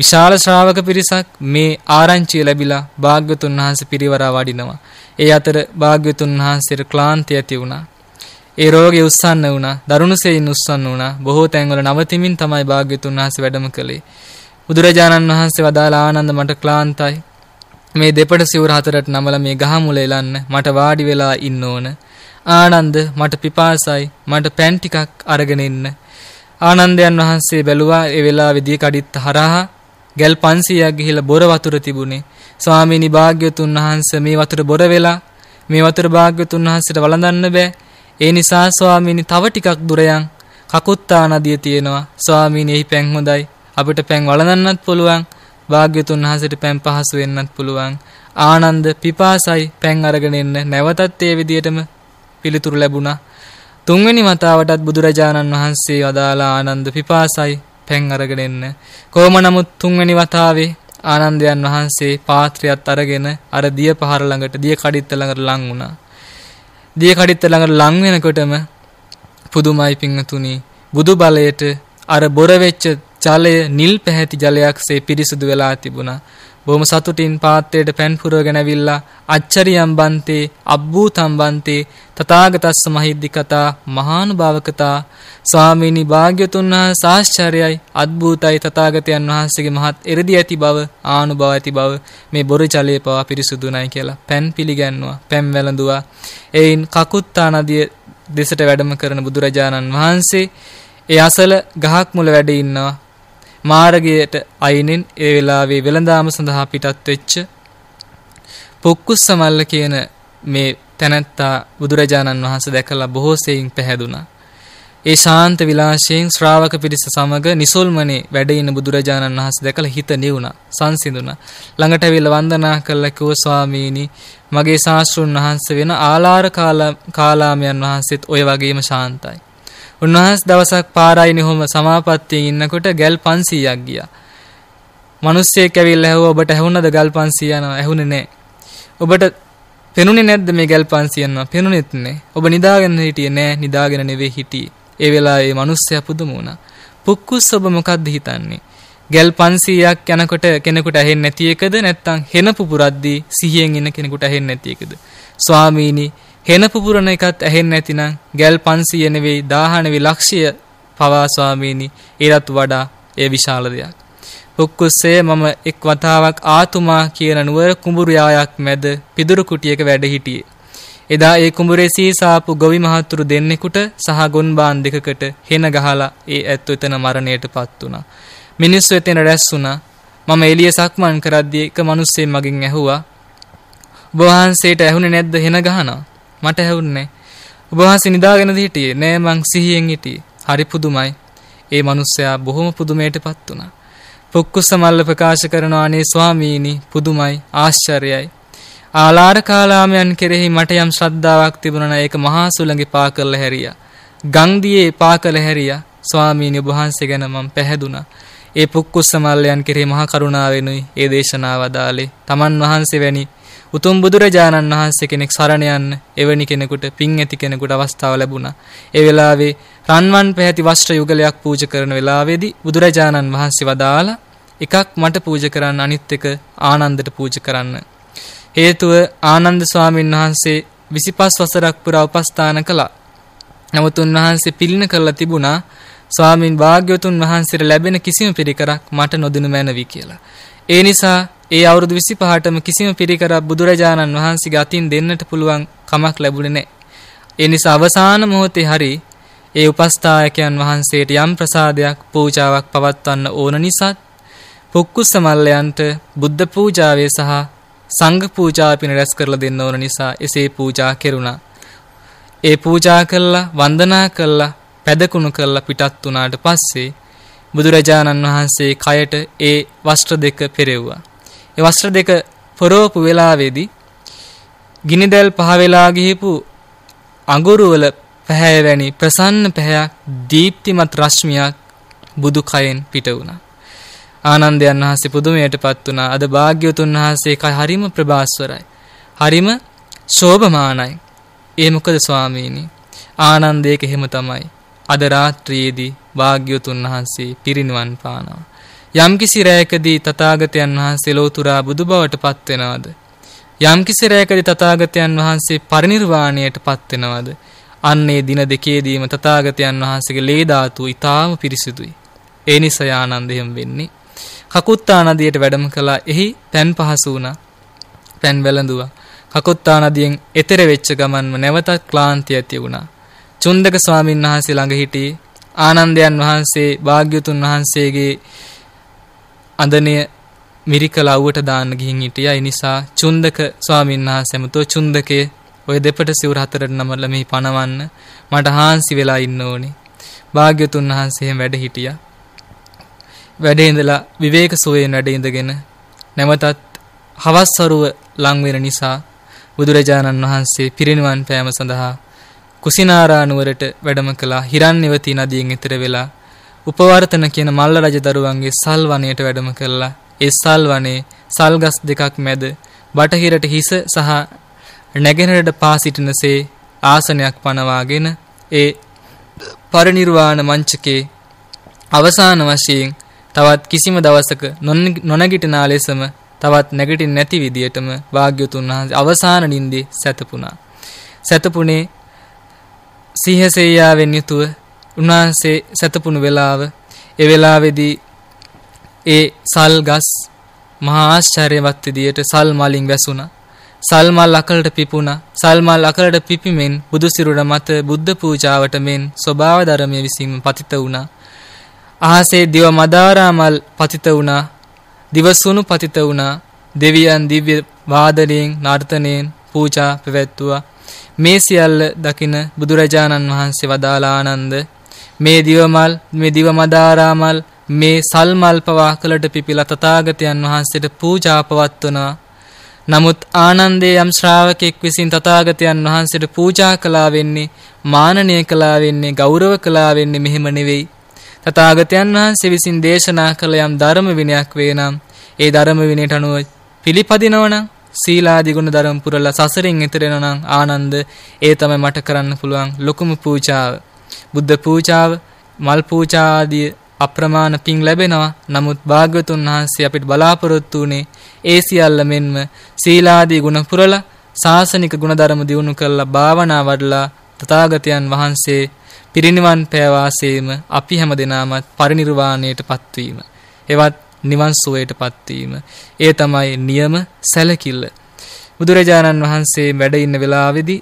විශාල ශ්‍රාවක පිරිසක් මේ ආරංචිය ලැබිලා භාග්‍යතුන් වහන්සේ පිරිවරා වඩිනවා. ඒ අතර භාග්‍යතුන් වහන්සේට ක්ලාන්තය ඇති වුණා. ඒ රෝගේ උස්සන්න වුණා, දරුණුසෙයින් උස්සන්න වුණා. බොහෝ තැන්වල නවතිමින් තමයි භාග්‍යතුන් වහන්සේ වැඩම කළේ. බුදුරජාණන් වහන්සේ වදාළ ආනන්ද මට ක්ලාන්තයි. මේ දෙපඩ සිවුර හතරට නමලා මේ ගහ මුල එලන්න මට වාඩි වෙලා ඉන්න ඕන. ආනන්ද මට පිපාසයි. මට පෑන් ටිකක් අරගෙන එන්න. ආනන්දයන් වහන්සේ බැලුවා ඒ වෙලාවේදී කඩਿੱත් හරහා ගල් 500ක් ගිහිලා බොර වතුර තිබුණේ. ස්වාමීනි භාග්‍යතුන් වහන්සේ මේ වතුර බොර වෙලා මේ වතුර භාග්‍යතුන් වහන්සේට වළඳන්න බෑ. ඒ නිසා ස්වාමීනි තව ටිකක් දුර යන් කකුත්තා නදිය තියෙනවා. ස්වාමීනි එහි පැන් හොඳයි. අපිට පැන් වළඳන්නත් පුළුවන්. වාග්යතුන් වහන්සේට පැන් පහසු වෙන්නත් පුළුවන්. ආනන්ද පිපාසයි පැන් අරගෙන එන්න නැවතත් ඒ විදියටම පිළිතුරු ලැබුණා. තුන්වෙනි වතාවටත් බුදුරජාණන් වහන්සේ වදාලා ආනන්ද පිපාසයි පැන් අරගෙන එන්න. කොහොම නමුත් තුන්වෙනි වතාවේ ආනන්දයන් වහන්සේ පාත්‍රයත් අරගෙන අර දිය පහර ළඟට දිය කඩਿੱත්ත ළඟට ලං වුණා. දිය කඩਿੱත්ත ළඟට ලං වෙනකොටම පුදුමයි පිංතුනි බුදු බලයට අර බොර වෙච්ච ජලය නිල් පැහැති ජලයක්සේ පිරිසුදු වෙලා තිබුණා. බොහොම සතුටින් පාත්‍රයට පෑන් පුරවගෙන ඇවිල්ලා අච්චරියම් බන්තේ අබ්බූතම් බන්තේ තථාගතස්ස මහිද්దికතා මහානුභාවකතා ස්වාමීනි භාග්‍යතුන් වහන්සේ ආශ්චර්යයි අද්භූතයි තථාගතයන් වහන්සේගේ මහත් එරදී ඇති බව ආනුභව ඇති බව මේ බොරිචලයේ පවා පිරිසුදුණයි කියලා පෑන් පිළිගන්නවා පෑන් වැළඳුවා එයින් කකුත්තා නදිය දෙසට වැඩම කරන බුදුරජාණන් වහන්සේ ඒ අසල ගහක් මුල වැඩ ඉන්නවා මාර්ගයට අයිනෙන් ඒ වෙලාවේ වෙළඳාම සඳහා පිටත් වෙච්ච පොක්කුස්සමල්ල කියන මේ තැනැත්තා බුදුරජාණන් වහන්සේ දැකලා බොහෝ සෙයින් පැහැදුනා. ඒ ශාන්ත විලාශයෙන් ශ්‍රාවක පිරිස සමග නිසල්මනේ වැඩ ඉන බුදුරජාණන් වහන්සේ දැකලා හිත නිවුණා සංසිඳුණා ළඟට ඇවිල්ලා වන්දනා කළා කිව්ව ස්වාමීනි මගේ ශාස්ත්‍රුන් වහන්සේ වෙන ආලාර කාලාමයන් වහන්සේත් ඔය වගේම ශාන්තයි උන්වහන්ස දවසක් පාරයිනි හොම සමාපත්තියෙන් ඉන්නකොට ගල් 500ක් ගියා. මිනිස්සෙක් ඇවිල්ලා ඇහුවා ඔබට ඇහුණද ගල් 500 යනවා? ඇහුනේ නෑ. ඔබට පෙනුනේ නැද්ද මේ ගල් 500 යනවා? පෙනුනේත් නෑ. ඔබ නිදාගෙන හිටියේ නෑ. නිදාගෙන නෙවෙයි හිටියේ. ඒ වෙලාවේ මිනිස්සයා පුදුම වුණා. පුක්කුස් ඔබ මොකද්ද හිතන්නේ? ගල් 500ක් යනකොට කෙනෙකුට ඇහෙන්නේ නැති එකද නැත්නම් හෙන පුපුරද්දී සිහියෙන් ඉන්න කෙනෙකුට ඇහෙන්නේ නැති එකද? ස්වාමීනි හෙන පුපුරන එකත් ඇහෙන්නේ නැතිනම් ගැල් 500 නෙවෙයි 1000 නෙවෙයි ලක්ෂය පවා ස්වාමීනි ඊටත් වඩා ඒ විශාල දෙයක්. පුක්කුස්සේ මම එක් වතාවක් ආතුමා කියන නුවර කුඹුරු යායක් මැද පිදුරු කුටියක වැඩ හිටියේ. එදා ඒ කුඹුරේ සීසාපු ගොවි මහතුරු දෙන්නෙකුට සහ ගොන්බාන් දෙකකට හෙන ගහලා ඒ ඇත්තු එතන මරණයටපත් වුණා. මිනිස්සු එතන රැස් වුණා. මම එළිය සක්මන් කරද්දී එක මිනිස්සෙක් මගෙන් ඇහුවා. "ඔබ වහන්සේට ඇහුනේ නැද්ද හෙන ගහනවා?" මට ඇහුන්නේ. ඔබ වහන්සේ නිදාගෙන හිටියේ නෑ මං සිහියෙන් හිටියේ. හරි පුදුමයි. ඒ මිනිස්සයා බොහොම පුදුමයටපත් වුණා. පොක්කුස මල්ල ප්‍රකාශ කරනවා අනේ ස්වාමීනි පුදුමයි ආශ්චර්යයි. ආලාර කාලාමයන් කෙරෙහි මට යම් ශ්‍රද්ධාවක් තිබුණා නම් ඒක මහා සුළඟ පා කරලා හැරියා. ගම් දියේ පා කළ හැරියා. ස්වාමීනි ඔබ වහන්සේ ගැන මම පැහැදුනා. ඒ පොක්කුස්ස මල්ලයන් කෙරෙහි මහා කරුණාවෙනුයි ඒ දේශනාව දාලේ. Taman වහන්සේ වැනි උතුම් බුදුරජාණන් වහන්සේ කෙනෙක් සරණ යන්න එවැනි කෙනෙකුට පිං ඇති කෙනෙකුට අවස්ථාව ලැබුණා. ඒ වෙලාවේ රන්වන් පැහැති වස්ත්‍ර යුගලයක් පූජා කරන වෙලාවේදී බුදුරජාණන් වහන්සේ වදාලා එකක් මට පූජා කරන්න අනිත් එක ආනන්දට පූජා කරන්න. හේතුව ආනන්ද ස්වාමීන් වහන්සේ 25 වසරක් පුරා උපස්ථාන කළා. නමුත් උන්වහන්සේ පිළින කරලා තිබුණා ස්වාමින් භාග්‍යවතුන් වහන්සේට ලැබෙන කිසිම පිරිකරක් මට නොදෙනු මැනවි කියලා. ඒ නිසා ඒ අවුරුදු 25ටම කිසිම පිරිකරක් බුදුරජාණන් වහන්සේගේ අතින් දෙන්නට පුළුවන් කමක් ලැබුණේ නැහැ. ඒ නිසා අවසාන මොහොතේ හරි ඒ උපස්ථායකයන් වහන්සේට යම් ප්‍රසාදයක් පූජාවක් පවත්වන්න ඕන නිසා පුක්කුස්ස මල්ලයන්ට බුද්ධ පූජාවේ සහ සංඝ පූජා පින රැස් කරලා දෙන්න ඕන නිසා එසේ පූජා කෙරුණා. ඒ පූජා කළා වන්දනා කළා පැදකුණු කළා පිටත් වුණාට පස්සේ බුදුරජාණන් වහන්සේ කයට ඒ වස්ත්‍ර දෙක පෙරෙව්වා. ඒ වස්ත්‍ර දෙක පොරවපු වෙලාවේදී ගිනිදැල් පහ වෙලා ගිහිපු අඟුරු වල පැහැය වැනි ප්‍රසන්න පැහැයක් දීප්තිමත් රශ්මියක් බුදු කයෙන් පිට වුණා. ආනන්දයන් වහන්සේ පුදුමයටපත් වුණා. අද භාග්‍යවතුන් වහන්සේ කය හරිම ප්‍රභාස්වරයි. හරිම ශෝභමානයි. ඒ මොකද ස්වාමීනි? ආනන්දයක එහෙම තමයි. අද රාත්‍රියේදී භාග්‍යවතුන් වහන්සේ පිරිනිවන් පානවා. යම්කිසි රැයකදී තථාගතයන් වහන්සේ ලෝතුරා බුදු බවට පත්වෙනවද? යම්කිසි රැයකදී තථාගතයන් වහන්සේ පරිණිරවාණයට පත්වෙනවද? අන්නේ දින දෙකේදීම තථාගතයන් වහන්සේගේ ලේ ධාතුව ඊටාම පිරිසිදුයි. ඒ නිසා ආනන්දයෙන් වෙන්නේ. කකුත්තා නදියට වැඩම කළා. එහි තැන් පහසු වුණා. තැන් වැළඳුවා. කකුත්තා නදියෙන් එතෙර වෙච්ච ගමන්ම නැවතත් ක්ලාන්තිය ඇති වුණා. චුන්දක ස්වාමින් වහන්සේ ළඟ හිටී ආනන්දයන් වහන්සේ භාග්‍යතුන් වහන්සේගේ අඳනය මිරිකල අව්වට දාන්න ගිහින් හිටියා. ඒ නිසා චුන්දක ස්වාමීන් වහන්සේ මුතෝ චුන්දකේ ඔය දෙපට සිවුර හතරට නමලා මේ පනවන්න මට හාන්සි වෙලා ඉන්න ඕනේ. භාග්‍යතුන් වහන්සේ වැඩ හිටියා. වැඩේ ඉඳලා විවේක සෝයෙන් වැඩ ඉඳගෙන නැවතත් හවස් සරුව ලං වෙන නිසා බුදුරජාණන් වහන්සේ පිරිනිවන් පෑම සඳහා කුසිනාරා නුවරට වැඩම කළා. හිරන්වති නදියෙන් ඈතර වෙලා උපවර්තන කියන මල්ල රජදරුවන්ගේ සල් වනයට වැඩම කළා. ඒ සල් වනයේ සල්ගස් දෙකක් මැද බටහිරට හිස සහ නැගෙනරට පා සිටිනසේ ආසනයක් පනවාගෙන ඒ පරිනිර්වාණ මංචකේ අවසාන වශයෙන් තවත් කිසිම දවසක නොනගිටනා ලෙසම තවත් නැගිටින් නැති විදියටම භාග්‍යතුන් වහන්සේ අවසාන නිින්දේ සැතපුණා. සැතපුණේ සිහසේයාවෙන් යුතුව උන්වහන්සේ සැතපුණු වෙලාව ඒ වෙලාවේදී ඒ සල් ගස් මහා ආශ්චර්යවත් විදියට සල් මලින් වැසුණා සල් මල් අකලට පිපුණා සල් මල් අකලට පිපිමෙන් බුදු සිරුර මත බුද්ධ පූජාවට මෙන් ස්වභාව ධර්මයේ විසීම පතිත වුණා අහසේ දිව මදාරාමල් පතිත වුණා දිවසුණු පතිත වුණා දෙවියන් දිව්‍ය වාදනයෙන් නර්තනයෙන් පූජා පැවැත්තුවා මේ සියල්ල දකින බුදුරජාණන් වහන්සේ වදාලා ආනන්ද මේ දිවමල් මේ දිවමදාරාමල් මේ සල්මල් පවා කලට පිපිලා තථාගතයන් වහන්සේට පූජා පවත්වනවා නමුත් ආනන්දේ යම් ශ්‍රාවකෙක් විසින් තථාගතයන් වහන්සේට පූජා කළා වෙන්නේ මානනීය කළා වෙන්නේ ගෞරව කළා වෙන්නේ මෙහෙම නෙවෙයි තථාගතයන් වහන්සේ විසින් දේශනා කළ යම් ධර්ම විනයක් වේනම් ඒ ධර්ම විනයට අනුව පිළිපදිනවනම් සීලාදී ගුණ ධර්ම පුරලා සසරින් එතර වෙනනම් ආනන්ද ඒ තමයි මට කරන්න පුළුවන් ලොකුම පූජාව බුද්ධ පූජාව, මල් පූජා ආදී අප්‍රමාණ පින් ලැබෙනවා. නමුත් භාග්‍යවතුන් වහන්සේ අපිට බලාපොරොත්තු වුණේ ඒ සියල්ල මෙන්ම සීලාදී ගුණ පුරලා සාසනික ගුණධර්ම දියුණු කරලා භාවනා වඩලා තථාගතයන් වහන්සේ පිරිනිවන් පෑවාසේම අපි හැම දෙනාමත් පරිනිර්වාණයට පත්වීම. එවත් නිවන් සුවයට පත්වීම. ඒ තමයි නියම සැලකිල්ල. බුදුරජාණන් වහන්සේ වැඩ ඉන්න වෙලාවේදී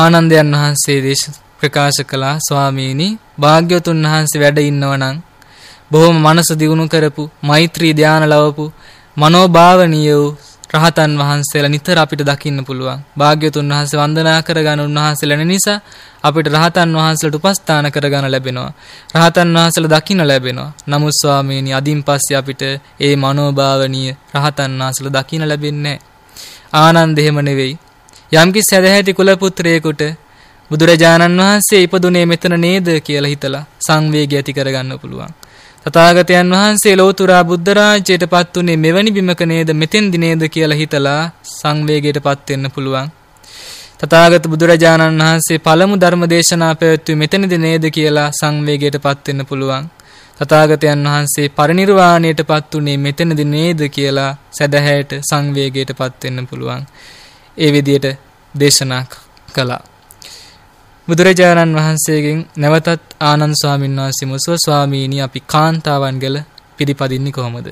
ආනන්දයන් වහන්සේ දේශනා ප්‍රකාශ කළා ස්වාමීනි භාග්‍යවතුන් වහන්සේ වැඩ ඉන්නවනම් බොහොම මනස දියුණු කරපු මෛත්‍රී ධානය ලැබපු මනෝභාවනීය වූ රහතන් වහන්සේලා නිතර අපිට දකින්න පුළුවන්. භාග්‍යවතුන් වහන්සේ වන්දනා කරගන්න උන්වහන්සේලා නිසා අපිට රහතන් වහන්සේලට උපස්ථාන කරගන්න ලැබෙනවා. රහතන් වහන්සේලා දකින්න ලැබෙනවා. නමුත් ස්වාමීනි අදින් පස්සේ අපිට ඒ මනෝභාවනීය රහතන් වහන්සේලා දකින්න ලැබෙන්නේ නැහැ. ආනන්ද එහෙම නෙවෙයි. යම්කිසි සදහැති කුල පුත්‍රයෙකුට බුදුරජාණන් වහන්සේ ඉපදුනේ මෙතන නේද කියලා හිතලා සංවේගය ඇති කරගන්න පුළුවන්. තථාගතයන් වහන්සේ ලෝතුරා බුද්ධ රාජ්‍යයට පත් උනේ මෙවැනි බිමක නේද මෙතෙන්දි නේද කියලා හිතලා සංවේගයට පත් වෙන්න පුළුවන්. තථාගත බුදුරජාණන් වහන්සේ පළමු ධර්ම දේශනා පැවැත්වුවේ මෙතනද නේද කියලා සංවේගයටපත් වෙන්න පුළුවන්. තථාගතයන් වහන්සේ පරිණිරවාණයටපත් උනේ මෙතනද නේද කියලා සැදැහැයට සංවේගයටපත් වෙන්න පුළුවන්. ඒ විදිහට දේශනා කළා. බුදුරජාණන් වහන්සේගෙන් නැවතත් ආනන්ද ස්වාමීන් වහන්සේ මුසුව ස්වාමීනි අපි කාන්තාවන් ගැල පිළිපදින්නේ කොහොමද?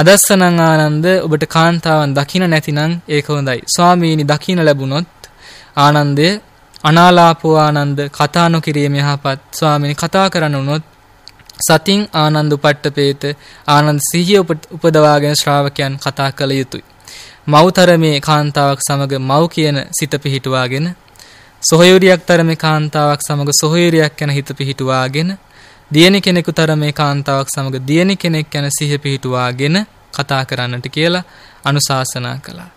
අදස්සනං ආනන්ද ඔබට කාන්තාවන් දකින්න නැතිනම් ඒක හොඳයි. ස්වාමීනි දකින්න ලැබුණොත් ආනන්දය අනාලාපෝ ආනන්ද කතා නොකිරීම යහපත් ස්වාමීනි කතා කරන්න වුණොත් සතින් ආනන්ද උපට්ඨපේත ආනන්ද සිහිය උපදවාගෙන ශ්‍රාවකයන් කතා කළ යුතුය. මවතරමේ කාන්තාවක් සමග මව් කියන සිත පිහිටුවාගෙන සොහයුරියක් තරමේ කාන්තාවක් සමග සොහයුරියක් යන හිත පිහිටුවාගෙන දියණි කෙනෙකු තරමේ කාන්තාවක් සමග දියණි කෙනෙක් යන සිහිය පිහිටුවාගෙන කතා කරන්නට කියලා අනුශාසනා කළා.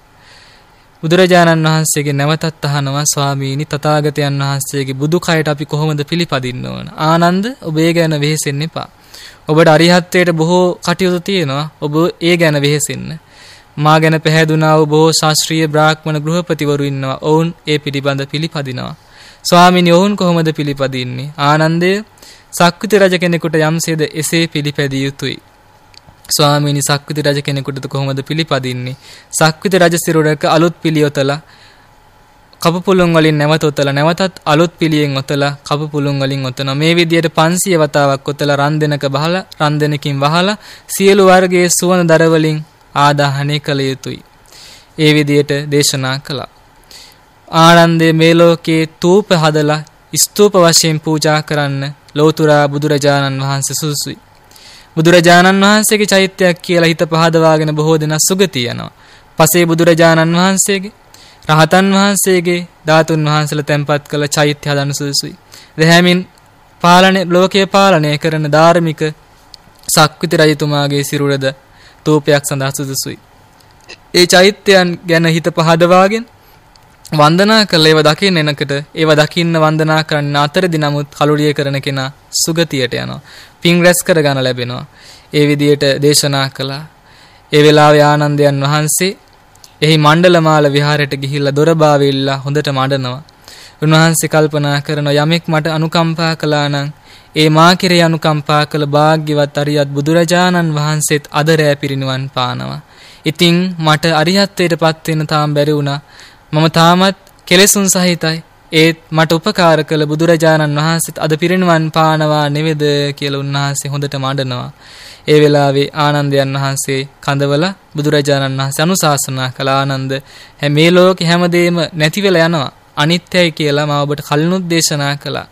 බුදුරජාණන් වහන්සේගේ නැවතත් අහනවා ස්වාමීනි තථාගතයන් වහන්සේගේ බුදු කයට අපි කොහොමද පිළිපදින්න ඕන? ආනන්ද ඔබේ ගැන වෙහෙසෙන්න එපා. ඔබට අරිහත්ත්වයට බොහෝ කටයුතු තියෙනවා. ඔබ ඒ ගැන වෙහෙසෙන්න. මා ගැන පැහැදුනා වූ බොහෝ ශාස්ත්‍රීය බ්‍රාහ්මණ ගෘහපතිවරු ඉන්නවා. ඔවුන් ඒ පිළිබඳ පිළිපදිනවා. ස්වාමිනී ඔවුන් කොහොමද පිළිපදින්නේ? ආනන්දය සක්විති රජ කෙනෙකුට යම්සේද එසේ පිළිපැදිය යුතුයි. ස්වාමිනී සක්විති රජ කෙනෙකුට කොහොමද පිළිපදින්නේ? සක්විති රජ සිරුරක අලුත් පිළියොතලා කපපුලුන් වලින් නැවත ඔතලා නැවතත් අලුත් පිළියෙන් ඔතලා කපපුලුන් වලින් ඔතන මේ විදියට 500 වතාවක් ඔතලා රන් දෙනක බහලා රන් දෙනකින් වහලා සියලු වර්ගයේ සුවඳ දර වලින් ආදාහනය කළ යුතුයි. ඒ විදියට දේශනා කළා. ආනන්දේ මේ ලෝකේ තූප හදලා ස්තූප වශයෙන් පූජා කරන්න ලෝතුරා බුදුරජාණන් වහන්සේ සුසුයි. බුදුරජාණන් වහන්සේගේ චෛත්‍යයක් කියලා හිත පහදවාගෙන බොහෝ දෙනා සුගතිය යනවා. පසේ බුදුරජාණන් වහන්සේගේ රහතන් වහන්සේගේ ධාතුන් වහන්සේලා තැන්පත් කළ චෛත්‍ය හදන්න සුසුයි. දෙහැමින් පාලනය ලෝකයේ පාලනය කරන ධාර්මික සක්විති රජතුමාගේ සිරුරද තෝපයක් සඳහා සුදුසුයි. ඒ චෛත්‍යයන් ගැන හිත පහදවාගෙන වන්දනා කළ ඒව දකින්න එනකට ඒව දකින්න වන්දනා කරන්න අතරදි නමුත් කලුඩිය කරන කෙනා සුගතියට යනවා. පින් රැස් කර ගන්න ලැබෙනවා. ඒ විදියට දේශනා කළා. ඒ වෙලාවේ ආනන්දයන් වහන්සේ එහි මණ්ඩලමාල විහාරයට ගිහිල්ලා දොර බාවෙilla හොඳට මඩනවා. උන්වහන්සේ කල්පනා කරන යමෙක් මට අනුකම්පා කළා නම් ඒ මා කෙරේ අනුකම්පා කළ භාග්‍යවත් අරියත් බුදුරජාණන් වහන්සේත් අද රෑ පිරිනිවන් පානවා. ඉතින් මට අරිහත්ත්වයටපත් වෙන තාම බැරි වුණා. මම තාමත් කෙලෙසුන් සහිතයි. ඒත් මට උපකාර කළ බුදුරජාණන් වහන්සේත් අද පිරිනිවන් පානවා නෙවෙද කියලා උන්වහන්සේ හොඳට මඩනවා. ඒ වෙලාවේ ආනන්දයන් වහන්සේ කඳවල බුදුරජාණන් වහන්සේ අනුශාසනා කළ ආනන්ද මේ ලෝකේ හැමදේම නැති වෙලා යනවා. අනිත්‍යයි කියලා මා ඔබට කලිනුත් දේශනා කළා.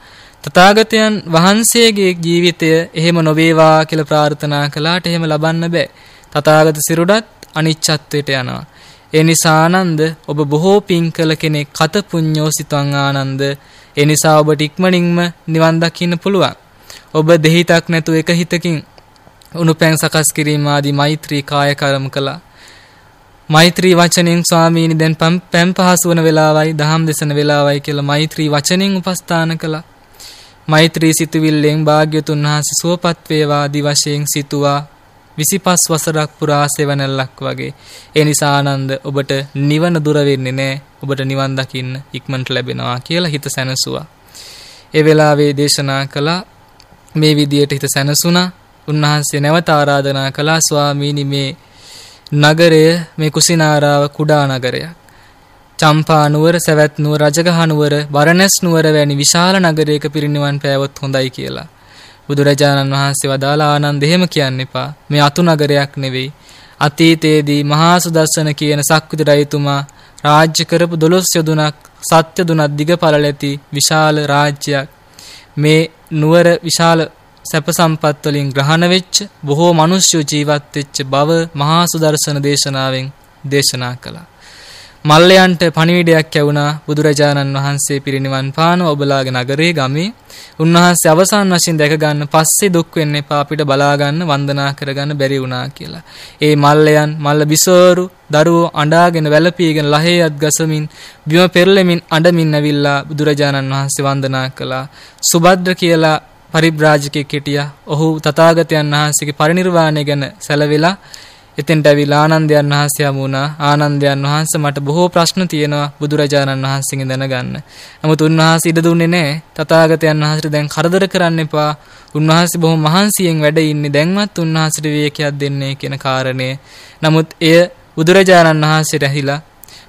තථාගතයන් වහන්සේගේ ජීවිතය එහෙම නොවේවා කියලා ප්‍රාර්ථනා කළාට එහෙම ලබන්න බෑ. තථාගත සිරුඩත් අනිච්චත්වයට යනවා. ඒ නිසා ආනන්ද ඔබ බොහෝ පිං කළ කෙනෙක් කත පුඤ්ඤෝ සිතං ආනන්ද. ඒ නිසා ඔබට ඉක්මනින්ම නිවන් දකින්න පුළුවන්. ඔබ දෙහිතක් නැතු එක හිතකින් උණුපැන් සකස් කිරීම ආදී මෛත්‍රී කාය කර්ම කළා. මෛත්‍රී වචනෙන් ස්වාමීනි දැන් පැම් පහසු වන වෙලාවයි දහම් දෙසන වෙලාවයි කියලා මෛත්‍රී වචනෙන් උපස්ථාන කළා. මෛත්‍රී සිතුවිල්ලෙන් භාග්‍යතුන් වහන්සේ සුවපත් වේවා ආදි වශයෙන් සිතුවා 25 වසරක් පුරා සෙවණැල්ලක් වගේ. ඒ නිසා ආනන්ද ඔබට නිවන දුර වෙන්නේ නැහැ. ඔබට නිවන් දකින්න ඉක්මනට ලැබෙනවා කියලා හිත සැනසුවා. ඒ වෙලාවේ දේශනා කළා මේ විදියට හිත සැනසුණා. උන්වහන්සේ නැවත ආරාධනා කළා ස්වාමීනි මේ නගරය මේ කුසිනාරාව කුඩා නගරයක්. චම්පා නුවර, සවැත් නුවර, රජගහ නුවර, බරණැස් නුවර වැනි විශාල නගරයක පිරිනිවන් පෑවොත් හොඳයි කියලා. බුදුරජාණන් වහන්සේ වදාලා ආනන්ද එහෙම කියන්න එපා. මේ අතු නගරයක් නෙවෙයි. අතීතයේදී මහා සුදස්සන කියන සක්විති රජතුමා රාජ්‍ය කරපු 12 යොදුනක් සත්‍ය දුනක් දිග පළල ඇති විශාල රාජ්‍යයක්. මේ නුවර විශාල සැප සම්පත් වලින් ග්‍රහණ වෙච්ච බොහෝ මිනිස්සු ජීවත් වෙච්ච බව මහා සුදර්ශන දේශනාවෙන් දේශනා කළා. මල්ලයන්ට පණිවිඩයක් ඇවුණා බුදුරජාණන් වහන්සේ පිරිනිවන් පාන ඔබලාගේ නගරේ ගමේ උන්වහන්සේ අවසාන වශයෙන් දැක ගන්න පස්සේ දුක් වෙන්න එපා අපිට බලා ගන්න වන්දනා කරගන්න බැරි වුණා කියලා. ඒ මල්ලයන් මල්ල බිසෝරු දරුවෝ අඬාගෙන වැළපීගෙන ලහේයත් ගසමින් බිම පෙරලෙමින් අඬමින් ඇවිල්ලා බුදුරජාණන් වහන්සේ වන්දනා කළා. සුබද්ද කියලා පරිබ්‍රාජකෙක් හිටියා. ඔහු තථාගතයන් වහන්සේගේ පරිණිරවාණය ගැන සැලවිලා එතෙන්ට ඇවිල්ලා ආනන්දයන් වහන්සේ හමු වුණා. ආනන්දයන් වහන්සේ මට බොහෝ ප්‍රශ්න තියෙනවා බුදුරජාණන් වහන්සේගෙන් දැනගන්න. නමුත් උන්වහන්සේ ඉඩ දුන්නේ නැහැ. තථාගතයන් වහන්සේට දැන් කරදර කරන්න එපා. උන්වහන්සේ බොහොම මහන්සියෙන් වැඩ ඉන්නේ. දැන්වත් උන්වහන්සේට විවේකයක් දෙන්නේ කියන කාරණය. නමුත් එය බුදුරජාණන් වහන්සේට ඇහිලා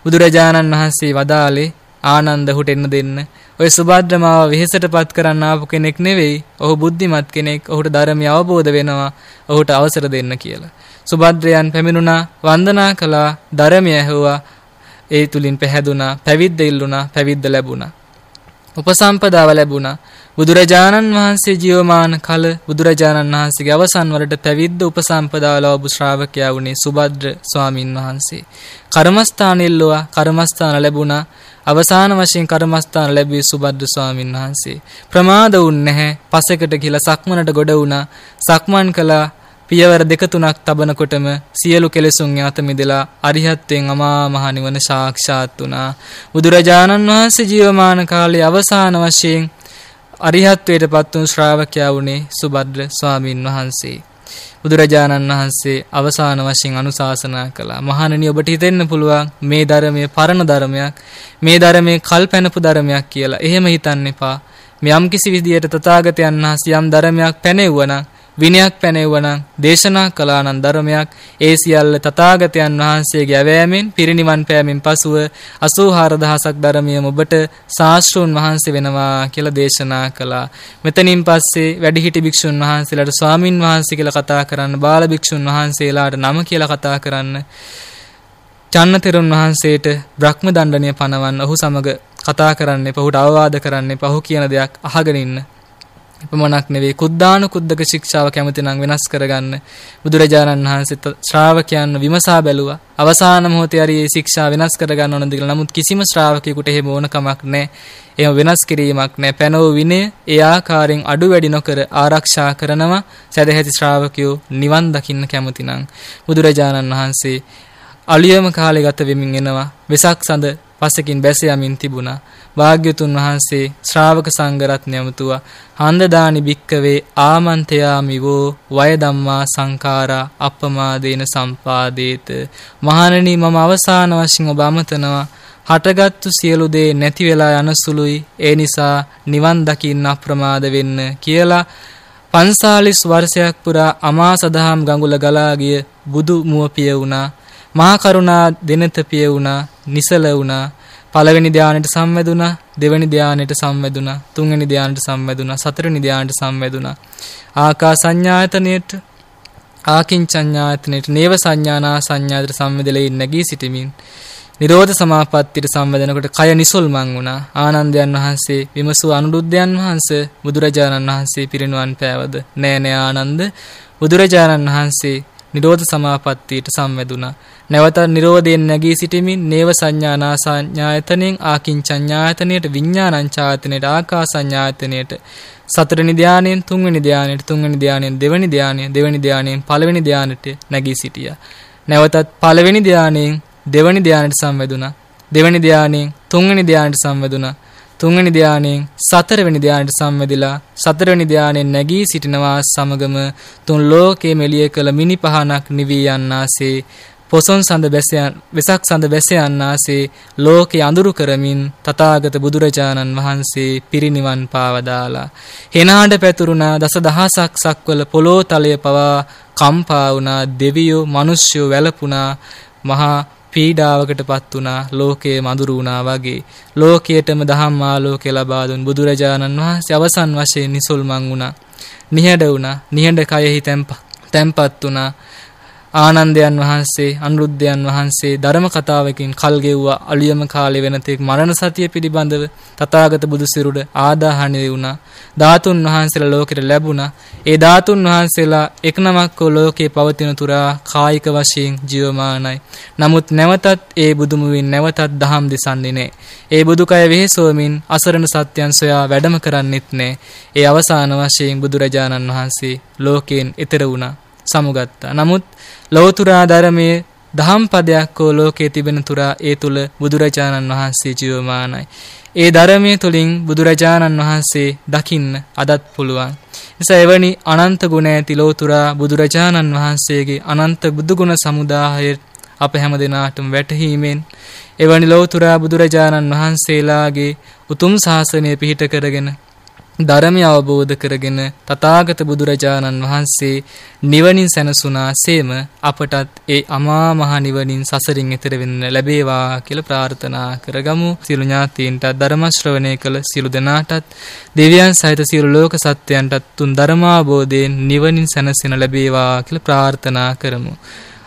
බුදුරජාණන් වහන්සේ වදාලේ ආනන්දහුට එන්න දෙන්න ඔය සුභද්‍ර මාව වෙහෙසටපත් කරන්න ආපු කෙනෙක් නෙවෙයි. ඔහු බුද්ධිමත් කෙනෙක්. ඔහුට ධර්මය අවබෝධ වෙනවා. ඔහුට අවසර දෙන්න කියලා. සුභද්‍රයන් පැමිණුණා, වන්දනා කළා, ධර්මය ඇහුවා. ඒ තුලින් පැහැදුනා, පැවිද්ද ඉල්ලුණා, පැවිද්ද ලැබුණා. උපසම්පදාව ලැබුණා. බුදුරජාණන් වහන්සේ ජීවමාන කල බුදුරජාණන් වහන්සේගේ අවසන් වලට පැවිද්ද උපසම්පදාලවබු ශ්‍රාවකයා වුණේ සුබද්‍ර ස්වාමින් වහන්සේ. කර්මස්ථානෙල්ලුවා කර්මස්ථාන ලැබුණා. අවසාන වශයෙන් කර්මස්ථාන ලැබී සුබද්ද ස්වාමීන් වහන්සේ ප්‍රමාද වුන් නැහැ පසෙකට කියලා සක්මනට ගොඩ වුණා සක්මන් කළා පියවර දෙක තුනක් තබනකොටම සියලු කෙලෙසුන් ඥාත මිදලා අරිහත්ත්වයෙන් අමා මහ නිවන සාක්ෂාත් වුණා. බුදුරජාණන් වහන්සේ ජීවමාන කාලයේ අවසාන වශයෙන් අරිහත්ත්වයට පත් වූ ශ්‍රාවකයා වුණේ සුබද්ද ස්වාමින් වහන්සේ. බුදුරජාණන් වහන්සේ අවසාන වශයෙන් අනුශාසනා කළා. මහණනි ඔබට හිතෙන්න පුළුවන් මේ ධර්මයේ පරණ ධර්මයක්, මේ ධර්මයේ කල්පැනපු ධර්මයක් කියලා. එහෙම හිතන්න එපා. යම් කිසි විදියට තථාගතයන් වහන්සේ යම් ධර්මයක් පැනෙවුවා නම් විනයක් පැනෙවුවනම් දේශනා කළානම් ධර්මයක් ඒ සියල්ල තථාගතයන් වහන්සේගේ අවෑමෙන් පිරිණිවන් පෑමෙන් පසුව 84000ක් ධර්මියම ඔබට ශාස්ත්‍රෝන් වහන්සේ වෙනවා කියලා දේශනා කළා. මෙතනින් පස්සේ වැඩිහිටි භික්ෂුන් වහන්සේලාට ස්වාමින් වහන්සේ කියලා කතා කරන්න, බාල භික්ෂුන් වහන්සේලාට නම කියලා කතා කරන්න. චන්නතෙරුන් වහන්සේට බ්‍රහ්ම දණ්ඩනය පනවන්න ඔහු සමග කතා කරන්න එපා, ඔහුට අවවාද කරන්න එපා, ඔහු කියන දෙයක් අහගෙන ඉන්න. එපමණක් නෙවෙයි කුද්දාන කුද්දක ශික්ෂාව කැමති නම් වෙනස් කරගන්න බුදුරජාණන් වහන්සේ ශ්‍රාවකයන් විමසා බැලුවා අවසාන මොහොතේ හරි මේ ශික්ෂා වෙනස් කරගන්න ඕනද කියලා නමුත් කිසිම ශ්‍රාවකයෙකුට එහෙම ඕන කමක් නැහැ එහෙම වෙනස් කිරීමක් නැහැ පැනෝ විනය ඒ ආකාරයෙන් අඩු වැඩි නොකර ආරක්ෂා කරනවා සදැහැති ශ්‍රාවකයෝ නිවන් දකින්න කැමති නම් බුදුරජාණන් වහන්සේ අලියම කාලේ ගත වෙමින් එනවා වෙසක් සඳ පසකින් බැස යමින් තිබුණා. වාග්යතුන් වහන්සේ ශ්‍රාවක සංඝරත්නය යමුතුවා. හන්දදානි භික්කවේ ආමන්තයාමිවෝ වය ධම්මා සංඛාරා අප්පමාදේන සම්පාදේත. මහණනි මම අවසාන වශයෙන් ඔබ අමතනවා. හටගත්තු සියලු දේ නැති වෙලා යන සුළුයි. ඒ නිසා නිවන් දකින්න අප්‍රමාද වෙන්න කියලා පන්සාලිස් වර්ෂයක් පුරා අමා සදහම් ගඟුල ගලාගිය බුදු මුව පිය වුණා මහා කරුණා දෙනත පිය වුණා, නිසල වුණා, පළවෙනි ධානයට සම්වැදුණා, දෙවෙනි ධානයට සම්වැදුණා, තුන්වෙනි ධානයට සම්වැදුණා, හතරවෙනි ධානයට සම්වැදුණා. ආකා සංඥායතනයට ආකින් සංඥායතනයට නේව සංඥානා සංඥාතර සම්වැදලා ඉන්නගී සිටිමින් නිරෝධ සමාපත්තියට සම්බන්ධනකොට කය නිසල්මන් වුණා ආනන්දයන් වහන්සේ විමසූ අනුරුද්ධයන් වහන්සේ බුදුරජාණන් වහන්සේ පිරිනුවන් පෑවද නෑ නෑ ආනන්ද බුදුරජාණන් වහන්සේ නිරෝධ සමාපත්තියට සම්වැදුණා නැවත නිරෝධයෙන් නැගී සිටිමින් නේව සංඥානාසඤ්ඤායතනෙන් ආකින්චඤ්ඤායතනෙට විඥානංචායතනෙට ආකාසඤ්ඤායතනෙට සතරවෙනි ධානයෙන් තුන්වෙනි ධානයට තුන්වෙනි ධානයෙන් දෙවෙනි ධානය දෙවෙනි ධානයෙන් පළවෙනි ධානයට නැගී සිටියා. නැවතත් පළවෙනි ධානයෙන් දෙවෙනි ධානයට සම්වැදුණා. දෙවෙනි ධානයෙන් තුන්වෙනි ධානයට සම්වැදුණා. තුන්වෙනි ධානයෙන් සතරවෙනි ධානයට සම්වැදිලා සතරවෙනි ධානයෙන් නැගී සිටිනවා සමගම තුන් ලෝකයේ මෙලිය කළ මිනි පහනක් නිවී යන්නාසේ පොසොන් සඳ බැසයන් වෙසක් සඳ බැස යන්නාසේ ලෝකේ අඳුරු කරමින් තථාගත බුදුරජාණන් වහන්සේ පිරිනිවන් පාවදාලා හෙනාඩ පැතුරුණා දස දහසක් සක්වල පොළොව තලය පවා කම්පා වුණා දෙවියෝ මිනිස්සු වැළපුණා මහා පීඩාවකටපත් වුණා ලෝකයේ මඳුරු වුණා වගේ ලෝකයටම දහම් ආලෝකය ලබා දුන් බුදුරජාණන් වහන්සේ අවසන් වශයෙන් නිසල්මන් වුණා නිහඬ වුණා නිහඬ කයෙහි තැම්පත් වුණා ආනන්දයන් වහන්සේ අනුරුද්ධයන් වහන්සේ ධර්ම කතාවකින් කල් ගෙව්වා අලුයම කාලේ වෙනතෙක් මරණ සතිය පිළිබඳව තථාගත බුදු සිරුර ආදාහණය වුණා ධාතුන් වහන්සේලා ලෝකෙට ලැබුණා ඒ ධාතුන් වහන්සේලා එක නමක් වූ ලෝකේ පවතින තුරා කායික වශයෙන් ජීවමානයි නමුත් නැවතත් ඒ බුදුමුවින් නැවතත් දහම් දිසන්නේ නැහැ ඒ බුදුකය වෙහෙසෝමින් අසරණ සත්‍යයන් සොයා වැඩම කරන්නෙත් නැහැ ඒ අවසාන වශයෙන් බුදුරජාණන් වහන්සේ ලෝකයෙන් එතර වුණා සමුගත්තා. නමුත් ලෞතුරා ධර්මයේ දහම් පදයක් හෝ ලෝකයේ තිබෙන තුරා ඒ තුල බුදුරජාණන් වහන්සේ ජීවමානයි. ඒ ධර්මයේ තුලින් බුදුරජාණන් වහන්සේ දකින්න අදත් පුළුවන්. නිසා එවැනි අනන්ත ගුණ ඇති ලෞතුරා බුදුරජාණන් වහන්සේගේ අනන්ත බුදුගුණ සමුදායයේ අප හැම දෙනාටම වැටහීමෙන් එවැනි ලෞතුරා බුදුරජාණන් වහන්සේලාගේ උතුම් ශාසනය පිහිට කරගෙන ධර්මය අවබෝධ කරගෙන තථාගත බුදුරජාණන් වහන්සේ නිවනින් සැනසුණා සේම අපටත් ඒ අමා මහ නිවනින් සසරින් එතර වෙන්න ලැබේවා කියලා ප්‍රාර්ථනා කරගමු. සියලු ඥාතීන්ට ධර්ම ශ්‍රවණය කළ සියලු දෙනාටත් දෙවියන් සහිත සියලු ලෝක සත්වයන්ටත් තුන් ධර්මාබෝධයෙන් නිවනින් සැනසෙන ලැබේවා කියලා ප්‍රාර්ථනා කරමු.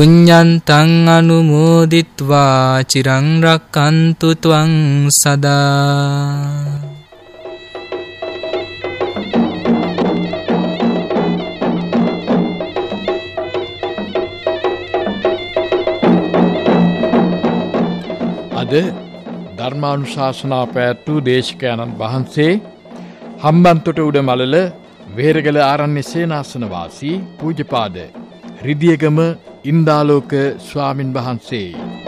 පුඤ්ඤන්තං අනුමෝදිත්වා චිරං රක්칸තු ත්වං සදා අද ධර්මානුශාසනා පැවැත්වූ දේශකයන්න් වහන්සේ හම්බන්තොට උඩ මළල වේරගල ආරණ්‍ය සේනාසන වාසී පූජ්‍යපාද රිදියගම ඉන්දාලෝක ස්වාමින් වහන්සේ.